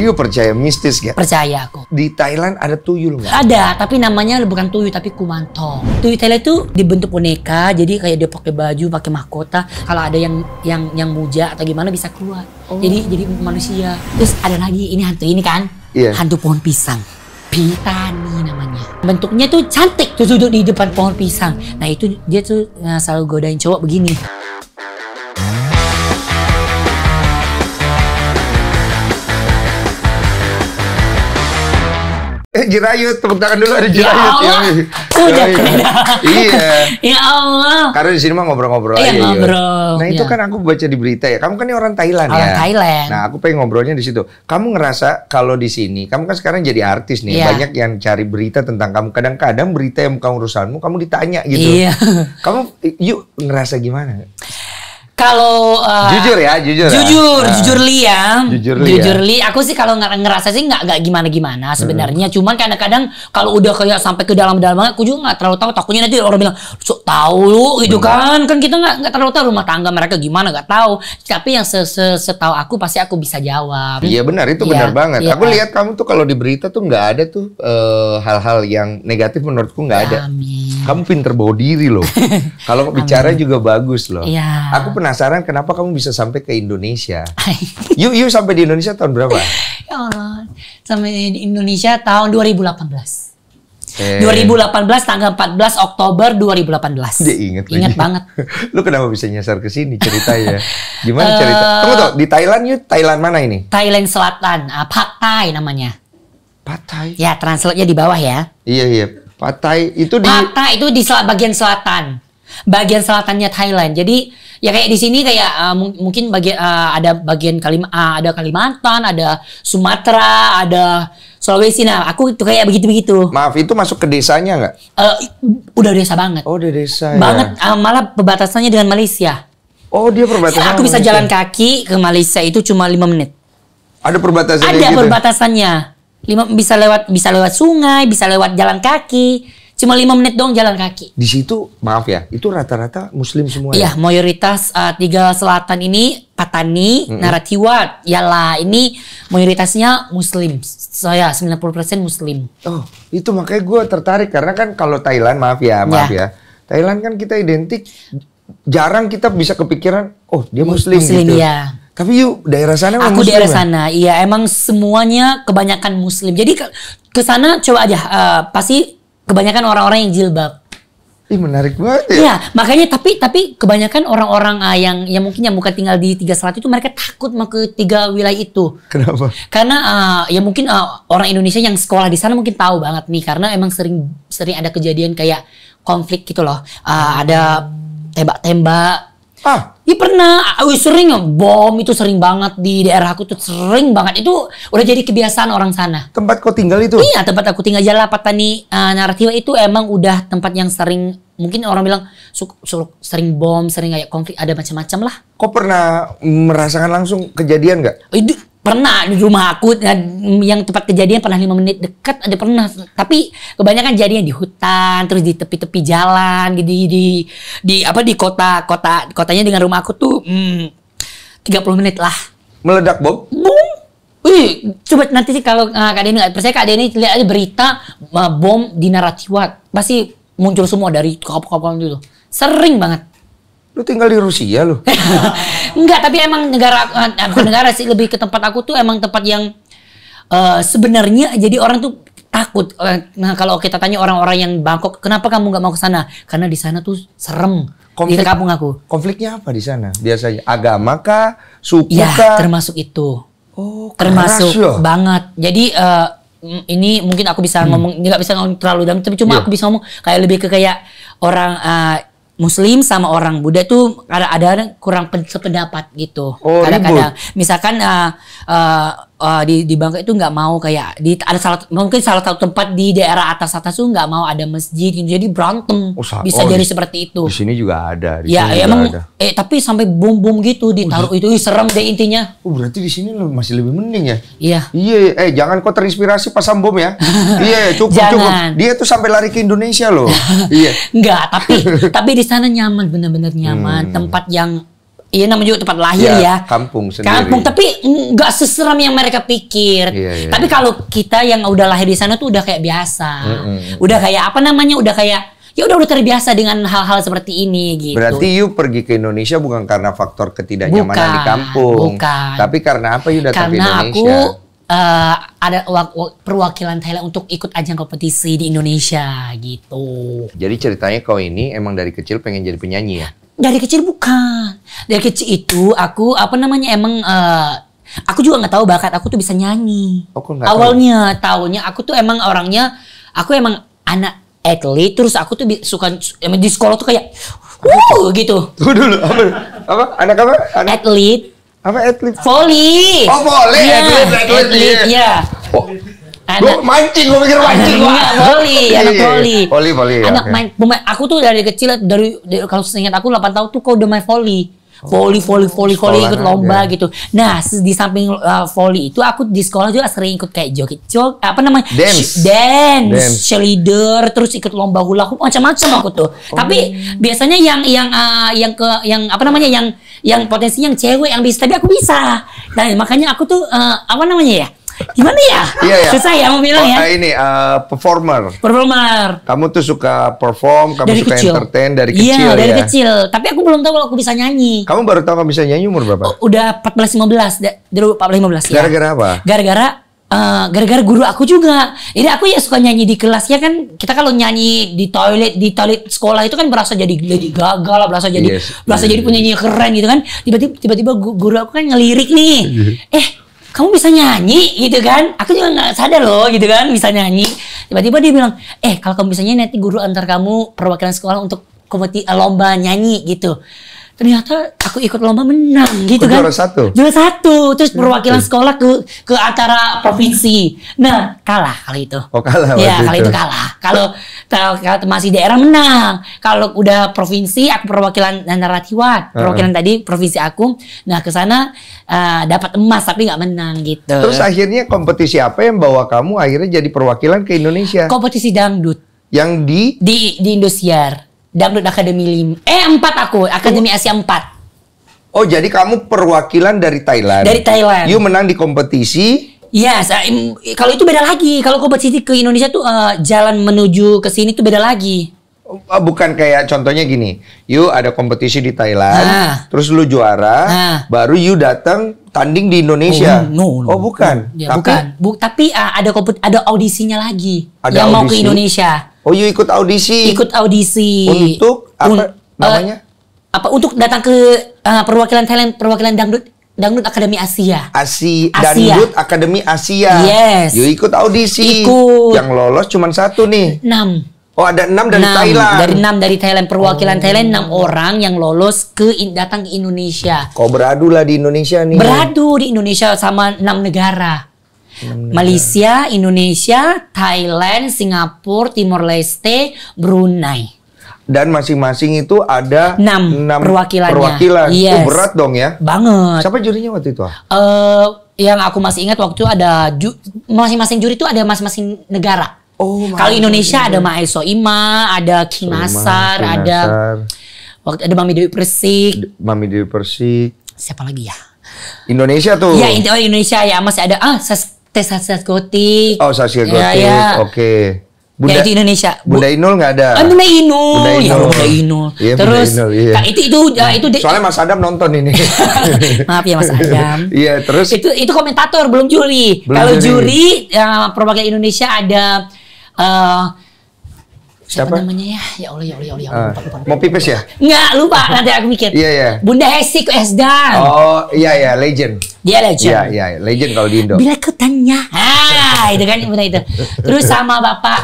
Iya percaya mistis gak? Percaya aku. Di Thailand ada tuyul gak? Ada, tapi namanya bukan tuyul tapi Kumanto. Tuyul Thailand itu dibentuk boneka, jadi kayak dia pakai baju, pakai mahkota. Kalau ada yang yang yang muja atau gimana bisa keluar. Oh. Jadi jadi manusia. Terus ada lagi ini hantu ini kan? Iya. Yeah. Hantu pohon pisang. Pitani namanya. Bentuknya tuh cantik tuh duduk di depan pohon pisang. Nah itu dia tuh eh, selalu godain cowok begini. Jirayut, tepuk tangan dulu ada ya Jirayut. Ya Allah. Ya. Udah beda. iya. iya. iya. iya. ya Allah. Karena di sini mah ngobrol-ngobrol ya, aja. ngobrol. Nah, itu ya. kan aku baca di berita ya. Kamu kan ini orang Thailand orang ya. Thailand. Nah, aku pengen ngobrolnya di situ. Kamu ngerasa kalau di sini, kamu kan sekarang jadi artis nih, ya. banyak yang cari berita tentang kamu. Kadang-kadang berita yang bukan urusanmu, kamu ditanya gitu. Iya. Kamu yuk ngerasa gimana? kalau uh, jujur ya, jujur. Ya. Jujur, ya. jujur li ya. Jujur li. Jujur ya. li. Ya. Aku sih kalau ngerasa sih nggak nggak gimana-gimana hmm. sebenarnya. Hmm. Cuman kadang-kadang kalau udah kayak sampai ke dalam-dalam banget, aku juga nggak terlalu tahu. Takutnya nanti orang bilang, "Sok tahu lu" gitu Benar. kan. Kan kita nggak nggak terlalu tahu rumah tangga mereka gimana, nggak tahu. Tapi yang setahu aku pasti aku bisa jawab. Iya benar, itu ya, benar banget. Ya, aku kan? lihat kamu tuh kalau di berita tuh nggak ada tuh eh, hal-hal uh, yang negatif menurutku nggak ada. Amin. Kamu pinter bawa diri loh. kalau bicara juga bagus loh. Ya. Aku pernah penasaran kenapa kamu bisa sampai ke Indonesia. you you sampai di Indonesia tahun berapa? ya Allah, sampai di Indonesia tahun 2018. Eh. 2018 tanggal 14 Oktober 2018. Dia inget Ingat banget. lu kenapa bisa nyasar ke sini ceritanya? Gimana eh, cerita? Kamu tau di Thailand yuk Thailand mana ini? Thailand Selatan, uh, Thai namanya. Thai? Ya, translate-nya di bawah ya. Iya, iya. Pattaya itu di Pattaya itu di bagian selatan. Bagian selatannya Thailand. Jadi ya kayak di sini kayak uh, mungkin bagian uh, ada bagian Kalim uh, ada Kalimantan, ada Sumatera, ada Sulawesi. Nah, aku itu kayak begitu-begitu. Maaf, itu masuk ke desanya nggak? Uh, udah desa banget. Oh, udah desa. Ya. Banget ya. uh, malah perbatasannya dengan Malaysia. Oh, dia perbatasan. aku bisa Malaysia. jalan kaki ke Malaysia itu cuma lima menit. Ada perbatasannya. Ada gitu? perbatasannya. Lima, bisa lewat bisa lewat sungai, bisa lewat jalan kaki Cuma lima menit dong jalan kaki. Di situ, maaf ya, itu rata-rata Muslim semua. Iya, ya? mayoritas uh, tiga selatan ini Patani, mm -hmm. Naratiwat, yalah ini mayoritasnya Muslim. Saya so, ya, 90% Muslim. Oh, itu makanya gue tertarik karena kan kalau Thailand, maaf ya, iya. maaf ya. ya Thailand kan kita identik jarang kita bisa kepikiran, oh dia Muslim, Muslim gitu. ya. Tapi yuk daerah sana aku muslim daerah ya? sana, iya emang semuanya kebanyakan muslim. Jadi ke sana coba aja uh, pasti kebanyakan orang-orang yang jilbab. Ih menarik banget ya. Iya, makanya tapi tapi kebanyakan orang-orang uh, yang yang mungkin yang bukan tinggal di tiga selat itu mereka takut mau ke tiga wilayah itu. Kenapa? Karena uh, ya mungkin uh, orang Indonesia yang sekolah di sana mungkin tahu banget nih karena emang sering sering ada kejadian kayak konflik gitu loh. Uh, ada tembak-tembak Ah. Iya pernah, Awi ah, sering ya. bom itu sering banget di daerah aku tuh sering banget itu udah jadi kebiasaan orang sana. Tempat kau tinggal itu? Iya tempat aku tinggal Jalan Patani uh, eh, Narativa itu emang udah tempat yang sering mungkin orang bilang suk, suk, sering bom, sering kayak konflik ada macam-macam lah. Kau pernah merasakan langsung kejadian nggak? pernah di rumah aku eh, yang tempat kejadian pernah lima menit dekat ada pernah tapi kebanyakan jadinya di hutan terus di tepi-tepi jalan di di di apa di kota kota kotanya dengan rumah aku tuh hmm, 30 menit lah meledak bom bom Wih, coba nanti sih kalau uh, Kak Deni nggak percaya Kak Deni lihat aja berita uh, bom di Naratiwat pasti muncul semua dari kapal-kapal itu sering banget Lu tinggal di Rusia lu. Enggak, tapi emang negara aku negara sih lebih ke tempat aku tuh emang tempat yang uh, sebenarnya jadi orang tuh takut. Eh, nah, kalau kita tanya orang-orang yang Bangkok, kenapa kamu nggak mau ke sana? Karena di sana tuh serem. Konflik, di kampung aku. Konfliknya apa di sana? Biasanya agama kah, suku ya, kah? termasuk itu. Oh, termasuk loh. banget. Jadi uh, ini mungkin aku bisa hmm. ngomong nggak bisa ngomong terlalu dalam tapi cuma yeah. aku bisa ngomong kayak lebih ke kayak orang uh, Muslim sama orang Buddha itu ada ada kurang sependapat gitu. Oh, kadang-kadang misalkan uh, uh, uh, di di Bangka itu nggak mau kayak di ada salah mungkin salah satu tempat di daerah atas atas itu nggak mau ada masjid gitu. jadi berantem oh, bisa oh, jadi di, seperti itu di sini juga ada di ya sini ya, emang ada. eh tapi sampai bom bom gitu oh, ditaruh oh, itu ih, serem deh intinya oh, berarti di sini masih lebih mending ya iya iya eh jangan kau terinspirasi pasang bom ya iya cukup jangan. cukup dia tuh sampai lari ke Indonesia loh iya nggak tapi tapi di sana nyaman bener-bener nyaman hmm. tempat yang Iya namanya juga tempat lahir ya. ya. Kampung sendiri. Kampung, tapi nggak seseram yang mereka pikir. Iya, iya. Tapi iya. kalau kita yang udah lahir di sana tuh udah kayak biasa. Mm -hmm. Udah kayak apa namanya? Udah kayak ya udah udah terbiasa dengan hal-hal seperti ini gitu. Berarti you pergi ke Indonesia bukan karena faktor ketidaknyamanan bukan, di kampung. Bukan. Tapi karena apa you datang karena ke Indonesia? Karena aku uh, ada perwakilan Thailand untuk ikut ajang kompetisi di Indonesia gitu. Jadi ceritanya kau ini emang dari kecil pengen jadi penyanyi ya? Dari kecil bukan. Dari kecil itu aku apa namanya emang uh, aku juga nggak tahu bakat aku tuh bisa nyanyi. Aku oh, gak Awalnya tahunya aku tuh emang orangnya aku emang anak atlet terus aku tuh suka emang di sekolah tuh kayak Wuh gitu. Tuh dulu apa? Apa? Anak apa? Anak. Atlet apa atlet volley oh volley ya, atlet atlet, atlet ya Anak, iya. oh. mancing, gua pikir mancing. Enggak, iya, voli, anak iya, voli. Voli, voli. Anak okay. main, aku tuh dari kecil, dari, dari kalau seingat aku 8 tahun tuh kau udah main voli voli voli voli voli ikut lomba aja. gitu nah di samping uh, voli itu aku di sekolah juga sering ikut kayak joget jog apa namanya dance dance, dance. cheerleader terus ikut lomba hula hoop macam-macam aku tuh oh. tapi biasanya yang yang uh, yang ke yang apa namanya yang yang potensi yang cewek yang bisa tapi aku bisa nah makanya aku tuh uh, apa namanya ya gimana ya? Iya, iya. Susah ya mau bilang oh, ya. Eh, ini uh, performer. Performer. Kamu tuh suka perform, kamu dari suka kecil. entertain dari iya, kecil Iya, dari ya? kecil. Tapi aku belum tahu kalau aku bisa nyanyi. Kamu baru tahu kamu bisa nyanyi umur berapa? Oh, udah 14 15, dari 14 15 ya. Gara-gara apa? Gara-gara eh, gara-gara uh, gara -gara guru aku juga. Ini aku ya suka nyanyi di kelas ya kan. Kita kalau nyanyi di toilet di toilet sekolah itu kan berasa jadi jadi gagal lah, berasa jadi yes. berasa yes. Iya, jadi iya. penyanyi keren gitu kan. Tiba-tiba tiba-tiba guru aku kan ngelirik nih. Eh, kamu bisa nyanyi gitu kan aku juga nggak sadar loh gitu kan bisa nyanyi tiba-tiba dia bilang eh kalau kamu bisa nyanyi nanti guru antar kamu perwakilan sekolah untuk kompeti eh, lomba nyanyi gitu ternyata aku ikut lomba menang gitu oh, kan juara satu juara satu terus perwakilan sekolah ke ke antara provinsi nah kalah kali itu oh kalah ya kali itu, kalah kalau kalau masih daerah menang kalau udah provinsi aku perwakilan antara perwakilan uh -huh. tadi provinsi aku nah ke sana uh, dapat emas tapi nggak menang gitu terus akhirnya kompetisi apa yang bawa kamu akhirnya jadi perwakilan ke Indonesia kompetisi dangdut yang di di di Indosiar Dangdut Akademi 5. Eh, empat aku. Akademi oh. Asia empat. Oh, jadi kamu perwakilan dari Thailand. Dari Thailand. You menang di kompetisi. Iya, Yes, kalau itu beda lagi. Kalau kompetisi ke Indonesia tuh uh, jalan menuju ke sini tuh beda lagi. Oh, bukan kayak contohnya gini, you ada kompetisi di Thailand, ah. terus lu juara, ah. baru you datang tanding di Indonesia. Oh, no, no, oh bukan. Hmm. Ya, tapi, bukan. Bu, tapi uh, ada kompet ada audisinya lagi ada yang audisi. mau ke Indonesia. Oh, you ikut audisi. Ikut audisi. Untuk apa Un, namanya? Uh, apa untuk datang ke uh, perwakilan Thailand, perwakilan dangdut Dangdut Akademi Asia. Asi Asia. Dangdut Akademi Asia. Yes. You ikut audisi. Ikut. Yang lolos cuma satu nih. Enam Oh ada enam dari 6, Thailand. Dari enam dari Thailand perwakilan oh. Thailand enam orang yang lolos ke datang ke Indonesia. Kau beradu lah di Indonesia nih. Beradu di Indonesia sama enam negara. Malaysia, Indonesia, Thailand, Singapura, Timor Leste, Brunei. Dan masing-masing itu ada enam perwakilannya. Perwakilan. Oh, yes. Oh, berat dong ya. Banget. Siapa jurinya waktu itu? Ah? Eh Uh, yang aku masih ingat waktu itu ada masing-masing ju juri itu ada masing-masing negara. Oh, Kalau Indonesia ada Mae Ima, ada Kinasar, Soima, ada waktu ada Mami Dewi Persik. Mami Dewi Persik. Siapa lagi ya? Indonesia tuh. Ya, oh, Indonesia ya masih ada ah Sas Tessa Gotik. Oh, Saskia ya, Gotik. Ya, ya. Oke. Okay. Bunda ya, itu Indonesia. Bunda Inul enggak ada. Ah, Bunda Inul. Bunda ya, Inul. Ya, Bunda Inul. Ya, Terus Bunda Inul, iya. iya. Ah, nah, itu itu nah, itu Soalnya Mas Adam nonton ini. Maaf ya Mas Adam. Iya, terus itu itu komentator belum juri. Kalau juri, juri ya, perwakilan Indonesia ada uh, siapa, namanya ya? Ya Allah, ya Allah, ya Allah, ya Allah. Uh, lupa, lupa, lupa. Mau pipis ya? Enggak, lupa. Nanti aku mikir. Iya, yeah, iya. Yeah. Bunda Hesik Esdan. Oh, iya, yeah, iya. Legend. Dia legend. Iya, iya. Legend kalau di Indo. Bila aku tanya. Hai, ah, itu kan bunda itu. Terus sama Bapak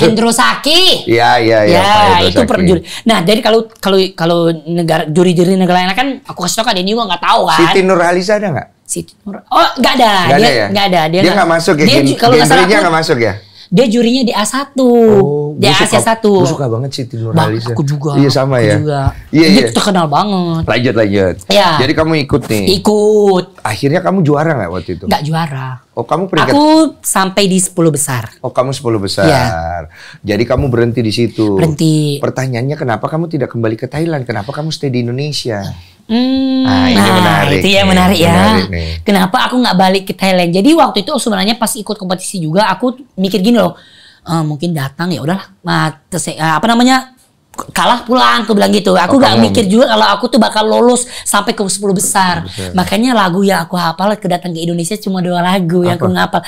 Hendro Saki. Iya, ya iya. Ya, itu perjuri. Nah, jadi kalau kalau kalau negara juri-juri negara lain kan aku kasih tau kan ini juga nggak tahu kan. Siti Nurhaliza ada nggak? Siti Nur. Oh, nggak ada. Nggak ada ya? Gak ada. Dia nggak masuk ya? Dia, kalau gak, salah nggak masuk ya? dia jurinya di A1. Oh, di a 1. Gue suka banget sih Nur Alisa. Aku juga. Iya sama aku ya. Juga. Iya, iya. Itu terkenal banget. Lanjut lanjut. Iya. Jadi kamu ikut nih. Ikut. Akhirnya kamu juara gak waktu itu? Gak juara. Oh kamu peringkat. Aku sampai di 10 besar. Oh kamu 10 besar. Iya. Jadi kamu berhenti di situ. Berhenti. Pertanyaannya kenapa kamu tidak kembali ke Thailand? Kenapa kamu stay di Indonesia? Hmm, nah, nah, menarik. Itu ya nih, menarik ya. Menarik Kenapa aku nggak balik ke Thailand? Jadi waktu itu sebenarnya pas ikut kompetisi juga aku mikir gini loh, e, mungkin datang ya udahlah, eh, apa namanya kalah pulang aku bilang gitu aku gak mikir juga kalau aku tuh bakal lolos sampai ke 10 besar Betul. Iya. makanya lagu yang aku hafal kedatang ke Indonesia cuma dua lagu Apa? yang aku ngapal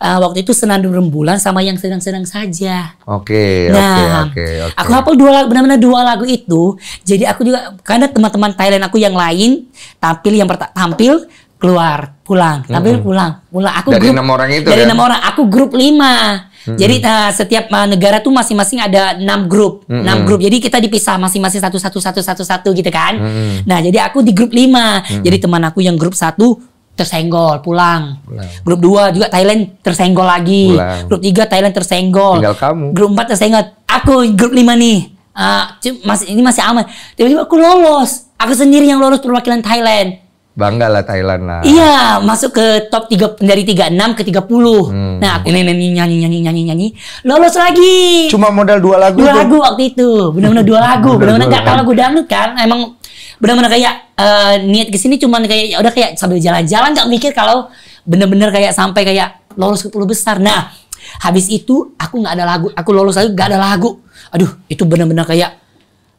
uh, eh, waktu itu senandung rembulan sama yang senang-senang saja oke okay, nah okay, okay, okay. aku hafal dua benar-benar dua lagu itu jadi aku juga karena teman-teman Thailand aku yang lain tampil yang pertama tampil keluar pulang tampil mm -hmm. pulang pulang aku dari enam orang itu dari ya? enam orang aku grup lima hmm Jadi uh, setiap uh, negara tuh masing-masing ada enam grup, enam mm-hmm. grup. Jadi kita dipisah masing-masing satu satu satu satu satu gitu kan. Mm-hmm. Nah jadi aku di grup lima. Mm-hmm. Jadi teman aku yang grup satu tersenggol pulang. pulang. Grup dua juga Thailand tersenggol lagi. Pulang. Grup tiga Thailand tersenggol. Tinggal kamu. Grup empat tersenggol. Aku grup lima nih. Uh, masih ini masih aman. Tiba-tiba aku lolos. Aku sendiri yang lolos perwakilan Thailand. Bangga lah Thailand lah. Iya, masuk ke top 3 dari 36 ke 30. Hmm. Nah, aku nyanyi nyanyi nyanyi nyanyi nyanyi lolos lagi. Cuma modal dua lagu. Dua lagu waktu itu. Benar-benar dua lagu. Benar-benar gak tahu lagu dangdut kan. Emang benar-benar kayak uh, niat ke sini cuman kayak ya udah kayak sambil jalan-jalan gak mikir kalau benar-benar kayak sampai kayak lolos ke 10 besar. Nah, habis itu aku nggak ada lagu. Aku lolos lagi nggak ada lagu. Aduh, itu benar-benar kayak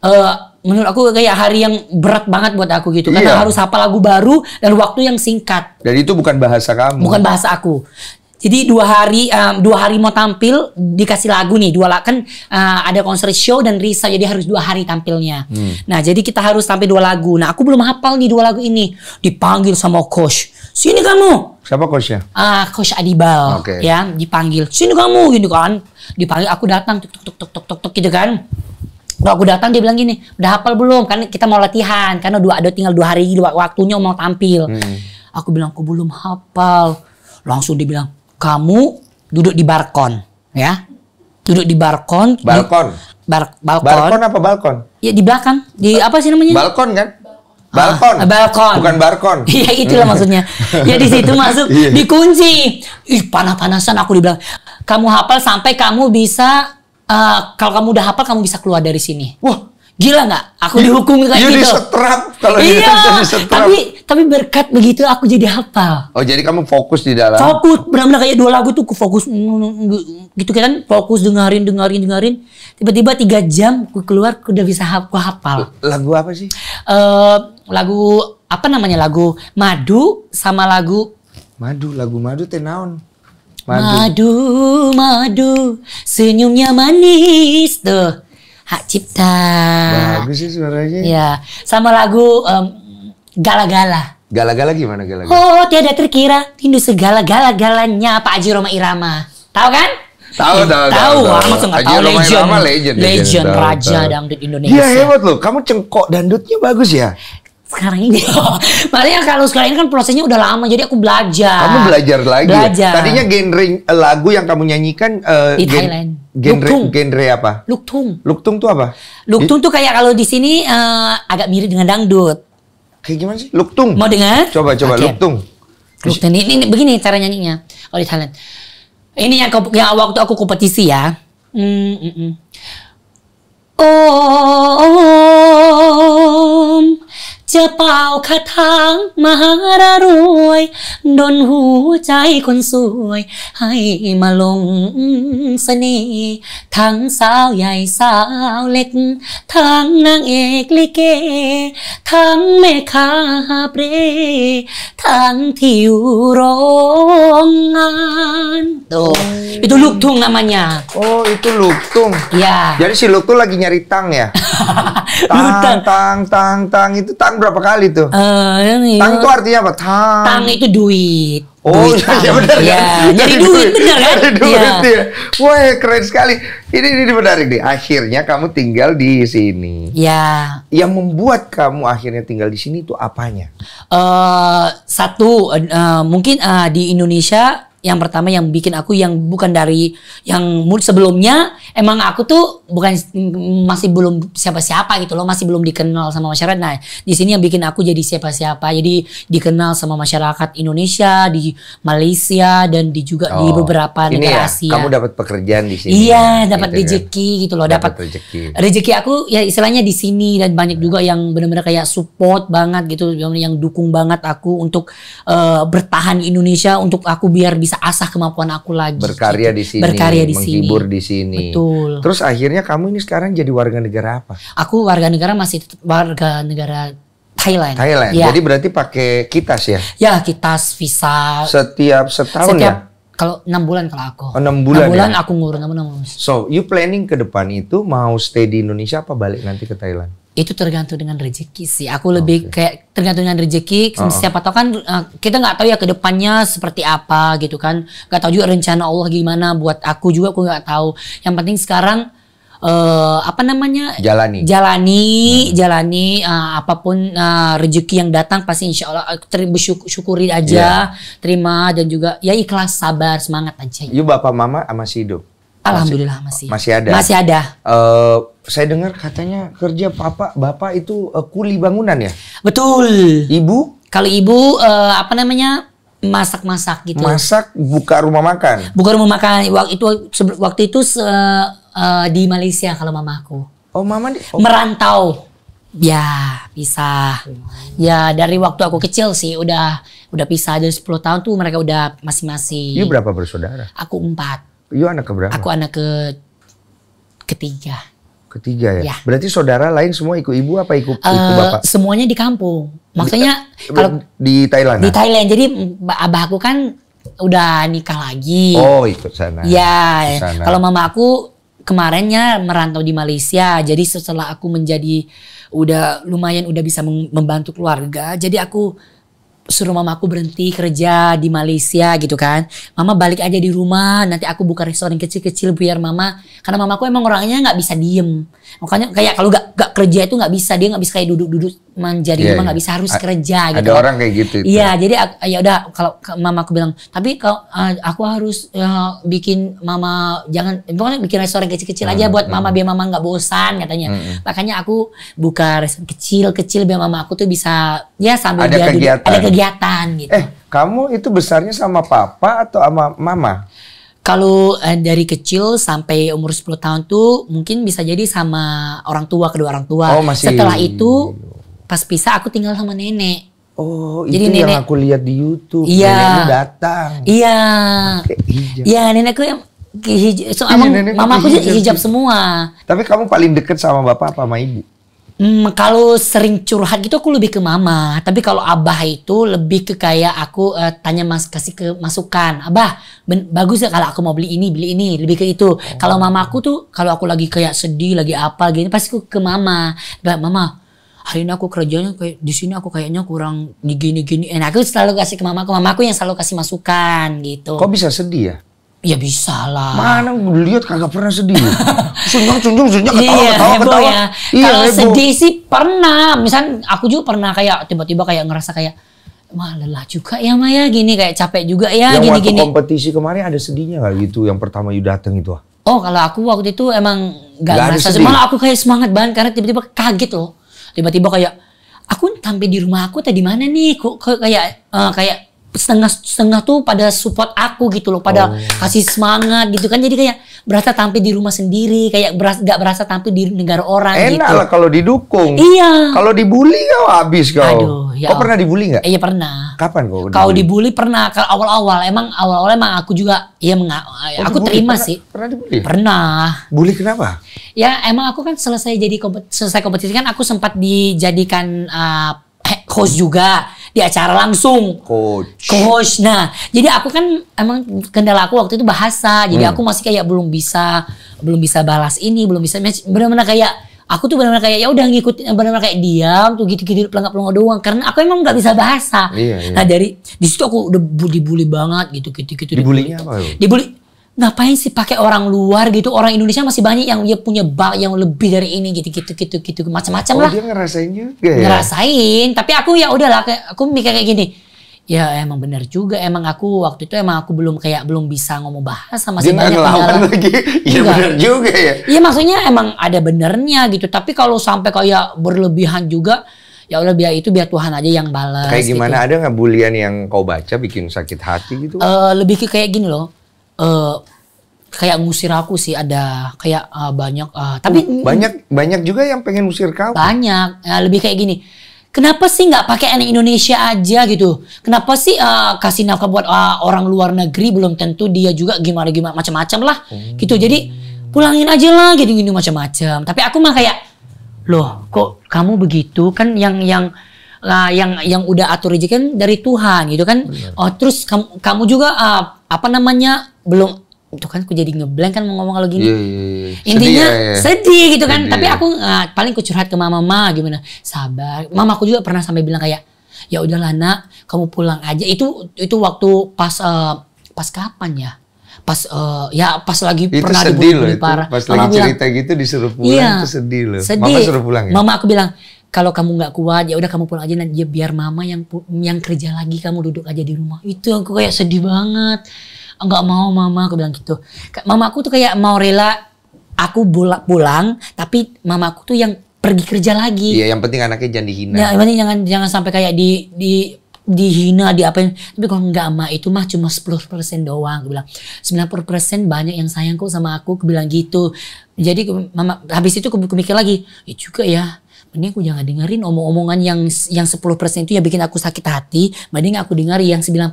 uh, menurut aku kayak hari yang berat banget buat aku gitu karena iya. harus hafal lagu baru dan waktu yang singkat dan itu bukan bahasa kamu bukan bahasa aku jadi dua hari um, dua hari mau tampil dikasih lagu nih dua kan uh, ada konser show dan risa jadi harus dua hari tampilnya hmm. nah jadi kita harus tampil dua lagu nah aku belum hafal nih dua lagu ini dipanggil sama coach sini kamu siapa coachnya ah uh, coach Adibal okay. ya dipanggil sini kamu gitu kan dipanggil aku datang tuk tuk tuk tuk tuk tuk gitu kan Udah aku datang dia bilang gini, udah hafal belum? Karena kita mau latihan, karena dua ada tinggal dua hari dua waktunya mau tampil. Hmm. Aku bilang aku belum hafal. Langsung dia bilang, kamu duduk di balkon ya. Duduk di barkon. Balkon. bar, balkon. Balkon apa balkon? Ya di belakang. Di apa sih namanya? Balkon kan? Balkon. Ah, balkon. Bukan barkon. Iya itulah maksudnya. Ya di situ masuk iya. dikunci. Ih panas-panasan aku dibilang kamu hafal sampai kamu bisa uh, kalau kamu udah hafal kamu bisa keluar dari sini. Wah, gila nggak? Aku dihukum kayak iya, gitu. Disetrap, kalau iya, gitu, tapi tapi berkat begitu aku jadi hafal. Oh jadi kamu fokus di dalam? Fokus, benar-benar kayak dua lagu tuh aku fokus gitu kan, fokus dengerin dengerin dengerin. Tiba-tiba tiga jam aku keluar, aku udah bisa aku hafal. Lagu apa sih? Uh, lagu apa namanya lagu madu sama lagu madu lagu madu tenaun Madu. madu, madu, senyumnya manis tuh. Hak cipta. Bagus sih suaranya. Ya, sama lagu um, gala-gala. Gala-gala gimana gala-gala? Oh, tiada terkira rindu segala-gala-galanya Pak Haji Roma Irama. Tahu kan? Tahu, ya, tahu, tahu. Tahu, langsung tahu. tahu. legend. Roma legend. Legend, legend. legend. raja tahu, dangdut iya, Indonesia. Iya, hebat loh. Kamu cengkok dangdutnya bagus ya sekarang ini. Makanya kalau sekarang ini kan prosesnya udah lama, jadi aku belajar. Kamu belajar lagi. Ya? Belajar. Ya? Tadinya genre eh, lagu yang kamu nyanyikan uh, di gen Thailand. Genre, Luktung. genre apa? Luktung. Luktung tuh apa? Luktung tuh kayak kalau di sini uh, agak mirip dengan dangdut. Kayak gimana sih? Luktung. Mau dengar? Coba coba okay. Luktung. Luktung ini, ini begini cara nyanyinya kalau oh, di Thailand. Ini yang, yang waktu aku kompetisi ya. Mm -mm. mm. Oh, oh, oh, oh จะเป่าคาถามหารรวย ดนหูใจคนสวย ให้มาลงเสน่ห์ทั้งสาวใหญ่สาวเล็กทั้งนางเอกลิเก ทั้งแม่ค้าเปรทั้งที่อยู่โรงงานโตอิตุลูกทุ่ง namanya oh itu lutung ya jadi si lutung lagi nyari tang ya tang tang tang tang itu tang berapa kali tuh? Uh, tang itu artinya apa? Tang. Tang itu duit. Oh, iya, duit ya benar ya. Kan? Jadi duit, duit benar kan? duit ya. ya. Wah, keren sekali. Ini ini menarik nih. Akhirnya kamu tinggal di sini. Ya. Yang membuat kamu akhirnya tinggal di sini itu apanya? Uh, satu uh, mungkin uh, di Indonesia yang pertama yang bikin aku yang bukan dari yang sebelumnya emang aku tuh bukan masih belum siapa-siapa gitu loh masih belum dikenal sama masyarakat nah di sini yang bikin aku jadi siapa-siapa jadi dikenal sama masyarakat Indonesia di Malaysia dan di juga oh, di beberapa ya, negara ya, Asia kamu dapat pekerjaan di sini iya ya, dapat gitu kan? rezeki kan? gitu loh dapat rezeki rezeki aku ya istilahnya di sini dan banyak juga yang benar-benar kayak support banget gitu yang dukung banget aku untuk uh, bertahan Indonesia untuk aku biar bisa bisa asah kemampuan aku lagi. Berkarya di sini, berkarya di menghibur sini. di sini. Betul. Terus akhirnya kamu ini sekarang jadi warga negara apa? Aku warga negara masih warga negara Thailand. Thailand. Ya. Jadi berarti pakai kitas ya? Ya, kitas visa. Setiap setahun Setiap, ya? Kalau enam bulan kalau aku. Oh, enam bulan. 6 bulan ya? aku ngurus enam bulan. So, you planning ke depan itu mau stay di Indonesia apa balik nanti ke Thailand? itu tergantung dengan rezeki sih. Aku lebih okay. kayak tergantung dengan rezeki. Uh-uh. Ah. Siapa tahu kan uh, kita nggak tahu ya kedepannya seperti apa gitu kan. Gak tahu juga rencana Allah gimana buat aku juga aku nggak tahu. Yang penting sekarang uh, apa namanya? Jalani. Jalani, hmm. jalani uh, apapun uh, rezeki yang datang pasti insya Allah terima syukuri aja, yeah. terima dan juga ya ikhlas, sabar, semangat aja. Yuk bapak mama masih hidup? Alhamdulillah masih. Masih ada. Masih ada. Uh, saya dengar katanya kerja papa bapak itu uh, kuli bangunan ya. Betul. Ibu? Kalau ibu uh, apa namanya masak-masak gitu. Masak buka rumah makan. Buka rumah makan waktu itu waktu itu se, uh, di Malaysia kalau mamaku. Oh mama di, oh. merantau. Ya, pisah. Ya, dari waktu aku kecil sih udah udah pisah dari 10 tahun tuh mereka udah masing-masing. You berapa bersaudara? Aku empat. You anak berapa? Aku anak ke ketiga. Ketiga ya? ya. Berarti saudara lain semua ikut ibu apa ikut uh, ikut bapak? Semuanya di kampung. Maksudnya di, kalau di Thailand. Di ah? Thailand. Jadi abah aku kan udah nikah lagi. Oh, ikut sana. Iya. Kalau mama aku kemarinnya merantau di Malaysia. Jadi setelah aku menjadi udah lumayan udah bisa membantu keluarga, jadi aku suruh mama aku berhenti kerja di Malaysia gitu kan. Mama balik aja di rumah, nanti aku buka restoran kecil-kecil biar mama. Karena mama aku emang orangnya nggak bisa diem. Makanya kayak kalau nggak nggak kerja itu nggak bisa, dia nggak bisa kayak duduk-duduk menjadi yeah, iya, rumah iya. nggak yeah. bisa harus A kerja ada gitu. Ada orang kayak gitu. Iya, jadi ya udah kalau mama aku bilang, tapi kalau uh, aku harus uh, bikin mama jangan pokoknya bikin restoran kecil-kecil aja mm, buat mama mm. biar mama nggak bosan katanya. Mm, Makanya aku buka restoran kecil-kecil biar mama aku tuh bisa ya sambil ada dia kegiatan. ada kegiatan gitu. Eh, kamu itu besarnya sama papa atau sama mama? Kalau eh, dari kecil sampai umur 10 tahun tuh mungkin bisa jadi sama orang tua kedua orang tua. Oh, masih... Setelah itu pas pisah aku tinggal sama nenek. Oh, Jadi itu nenek, yang aku lihat di YouTube. Iya. Nenek datang. Iya. Iya, nenekku yang hijab. So, abang, iya, mama aku hijab, hijab semua. Tapi kamu paling deket sama bapak apa sama ibu? Hmm, kalau sering curhat gitu aku lebih ke mama. Tapi kalau abah itu lebih ke kayak aku uh, tanya mas kasih ke masukan. Abah ben, bagus ya kalau aku mau beli ini beli ini lebih ke itu. Oh. Kalau mama aku tuh kalau aku lagi kayak sedih lagi apa gini pasti aku ke mama. Bah, mama hari ini aku kerjanya kayak di sini aku kayaknya kurang digini gini enak aku selalu kasih ke mama mama aku yang selalu kasih masukan gitu kok bisa sedih ya Ya bisa lah. Mana gue lihat kagak pernah sedih. sunjung sunjung sunjung ketawa iya, ketawa ketawa. Ya. Iya, Kalau sedih sih pernah. Misal aku juga pernah kayak tiba-tiba kayak ngerasa kayak mah lelah juga ya Maya gini kayak capek juga ya yang gini waktu gini. kompetisi kemarin ada sedihnya nggak gitu yang pertama you dateng itu? Oh kalau aku waktu itu emang gak ngerasa. malah aku kayak semangat banget karena tiba-tiba kaget loh tiba-tiba kayak aku sampai di rumah aku tadi mana nih kok kayak uh, kayak setengah setengah tuh pada support aku gitu loh, pada oh. kasih semangat gitu kan. Jadi kayak berasa tampil di rumah sendiri, kayak beras gak berasa tampil di negara orang Enak gitu. Enak lah kalau didukung. Iya. Kalau dibully kau habis kau. Aduh, ya. Kau pernah dibully nggak? Iya pernah. Kapan kau? Kau dibully pernah. Kalau awal-awal emang awal-awal emang aku juga ya menga oh, aku dibully. terima pernah, sih. Pernah dibully? Pernah. Bully kenapa? Ya emang aku kan selesai jadi kompet selesai kompetisi kan aku sempat dijadikan uh, ah, host juga di acara langsung. Coach. Coach. Nah, jadi aku kan emang kendala aku waktu itu bahasa. Jadi hmm. aku masih kayak belum bisa belum bisa balas ini, belum bisa benar-benar kayak aku tuh benar-benar kayak ya udah ngikutin benar-benar kayak diam tuh gitu-gitu pelengkap-pelengkap doang karena aku emang nggak bisa bahasa. Iya, iya. Nah, dari di situ aku udah dibully banget gitu, gitu-gitu gitu. Dibully apa? Dibully ngapain sih pakai orang luar gitu orang Indonesia masih banyak yang dia punya bak yang lebih dari ini gitu gitu gitu gitu macam-macam oh, lah dia ngerasain juga ya iya, iya. ngerasain tapi aku ya udahlah aku mikir kayak gini ya emang bener juga emang aku waktu itu emang aku belum kayak belum bisa ngomong bahasa masih dia banyak lagi ya Enggak. bener juga ya iya maksudnya emang ada benernya gitu tapi kalau sampai kayak ya berlebihan juga ya udah biar itu biar Tuhan aja yang balas kayak gimana gitu. ada nggak bulian yang kau baca bikin sakit hati gitu uh, lebih ke kayak gini loh uh, kayak ngusir aku sih ada kayak uh, banyak uh, tapi oh, banyak banyak juga yang pengen ngusir kau banyak uh, lebih kayak gini kenapa sih nggak pakai anak Indonesia aja gitu kenapa sih uh, kasih nafkah buat uh, orang luar negeri belum tentu dia juga gimana gimana macam-macam lah hmm. gitu jadi pulangin aja lah gitu gini macam-macam tapi aku mah kayak loh kok kamu begitu kan yang yang uh, yang yang udah atur rezeki kan dari Tuhan gitu kan oh terus kamu kamu juga uh, apa namanya belum itu kan aku jadi ngeblank kan mau ngomong kalau gini. Yeah, yeah, yeah. Intinya sedih, ya, ya. sedih gitu kan. Sedih. Tapi ya. aku uh, paling aku ke mama mama gimana. Sabar. Mama aku juga pernah sampai bilang kayak ya udahlah nak, kamu pulang aja. Itu itu waktu pas uh, pas kapan ya? Pas uh, ya pas lagi itu pernah sedih loh, itu. parah. Pas mama lagi bilang, cerita gitu disuruh pulang iya, itu sedih loh. Sedih. Mama suruh pulang ya. Mama aku bilang kalau kamu nggak kuat ya udah kamu pulang aja nanti ya, biar mama yang yang kerja lagi kamu duduk aja di rumah. Itu aku kayak sedih banget nggak mau mama aku bilang gitu mama aku tuh kayak mau rela aku bolak pulang tapi mama aku tuh yang pergi kerja lagi iya yang penting anaknya jangan dihina nah, yang penting jangan jangan sampai kayak di di dihina di apa tapi kalau enggak mah itu mah cuma 10% doang aku bilang 90% banyak yang sayang kok sama aku aku bilang gitu jadi mama habis itu aku, aku mikir lagi ya juga ya mending aku jangan dengerin omong-omongan yang yang 10% itu yang bikin aku sakit hati, mending aku dengar yang 90%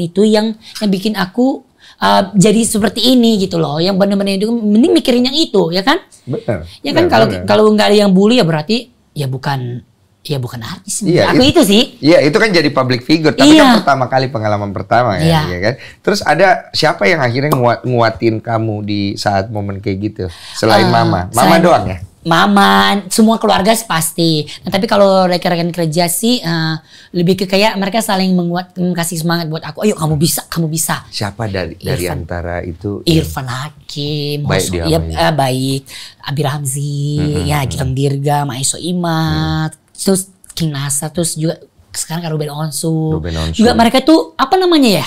itu yang yang bikin aku uh, jadi seperti ini gitu loh. Yang benar-benar itu mending mikirin yang itu, ya kan? Benar. Ya kan kalau kalau nggak ada yang bully ya berarti ya bukan ya bukan artis. Iya, aku itu, itu sih. Iya, itu kan jadi public figure, tapi iya. kan pertama kali pengalaman pertama kan, iya. ya kan. Terus ada siapa yang akhirnya nguat, nguatin kamu di saat momen kayak gitu selain uh, mama? Mama selain, doang ya? maman, semua keluarga pasti. Nah, tapi kalau rekan-rekan kerja sih uh, lebih ke kayak mereka saling menguat, mm, kasih semangat buat aku. Ayo kamu bisa, kamu bisa. Siapa dari Irfan. dari antara itu? Irfan Hakim, baik Hoso, ya, ya. Eh, baik Abi Ramzi, mm -hmm. ya Gilang Dirga, Maiso Imat, mm. terus King Nasa, terus juga sekarang kan Ruben Onsu. Ruben Onsu. Juga mereka tuh apa namanya ya?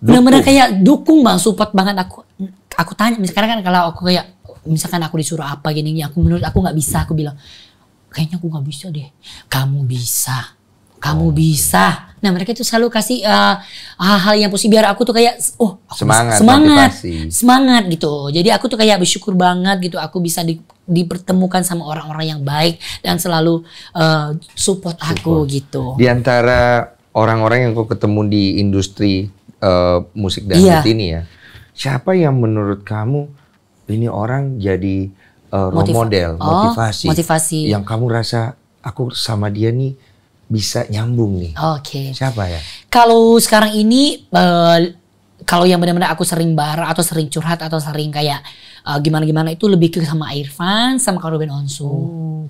Benar-benar kayak dukung bang, support banget aku. Aku tanya, sekarang kan kalau aku kayak misalkan aku disuruh apa gini gini aku menurut aku nggak bisa aku bilang kayaknya aku nggak bisa deh kamu bisa kamu oh. bisa nah mereka itu selalu kasih hal eh, hal-hal yang positif biar aku tuh kayak oh semangat semangat motivasi. semangat gitu jadi aku tuh kayak bersyukur banget gitu aku bisa di, dipertemukan sama orang-orang yang baik dan selalu uh, eh, support, support aku gitu di antara orang-orang yang kau ketemu di industri uh, musik dan iya. ini ya siapa yang menurut kamu ini orang jadi uh, role model, oh, motivasi, motivasi yang kamu rasa aku sama dia nih bisa nyambung nih. Oke. Okay. Siapa ya? Kalau sekarang ini uh, kalau yang benar-benar aku sering bar atau sering curhat atau sering kayak uh, gimana-gimana itu lebih ke sama Irfan sama Kak Ruben Onsu.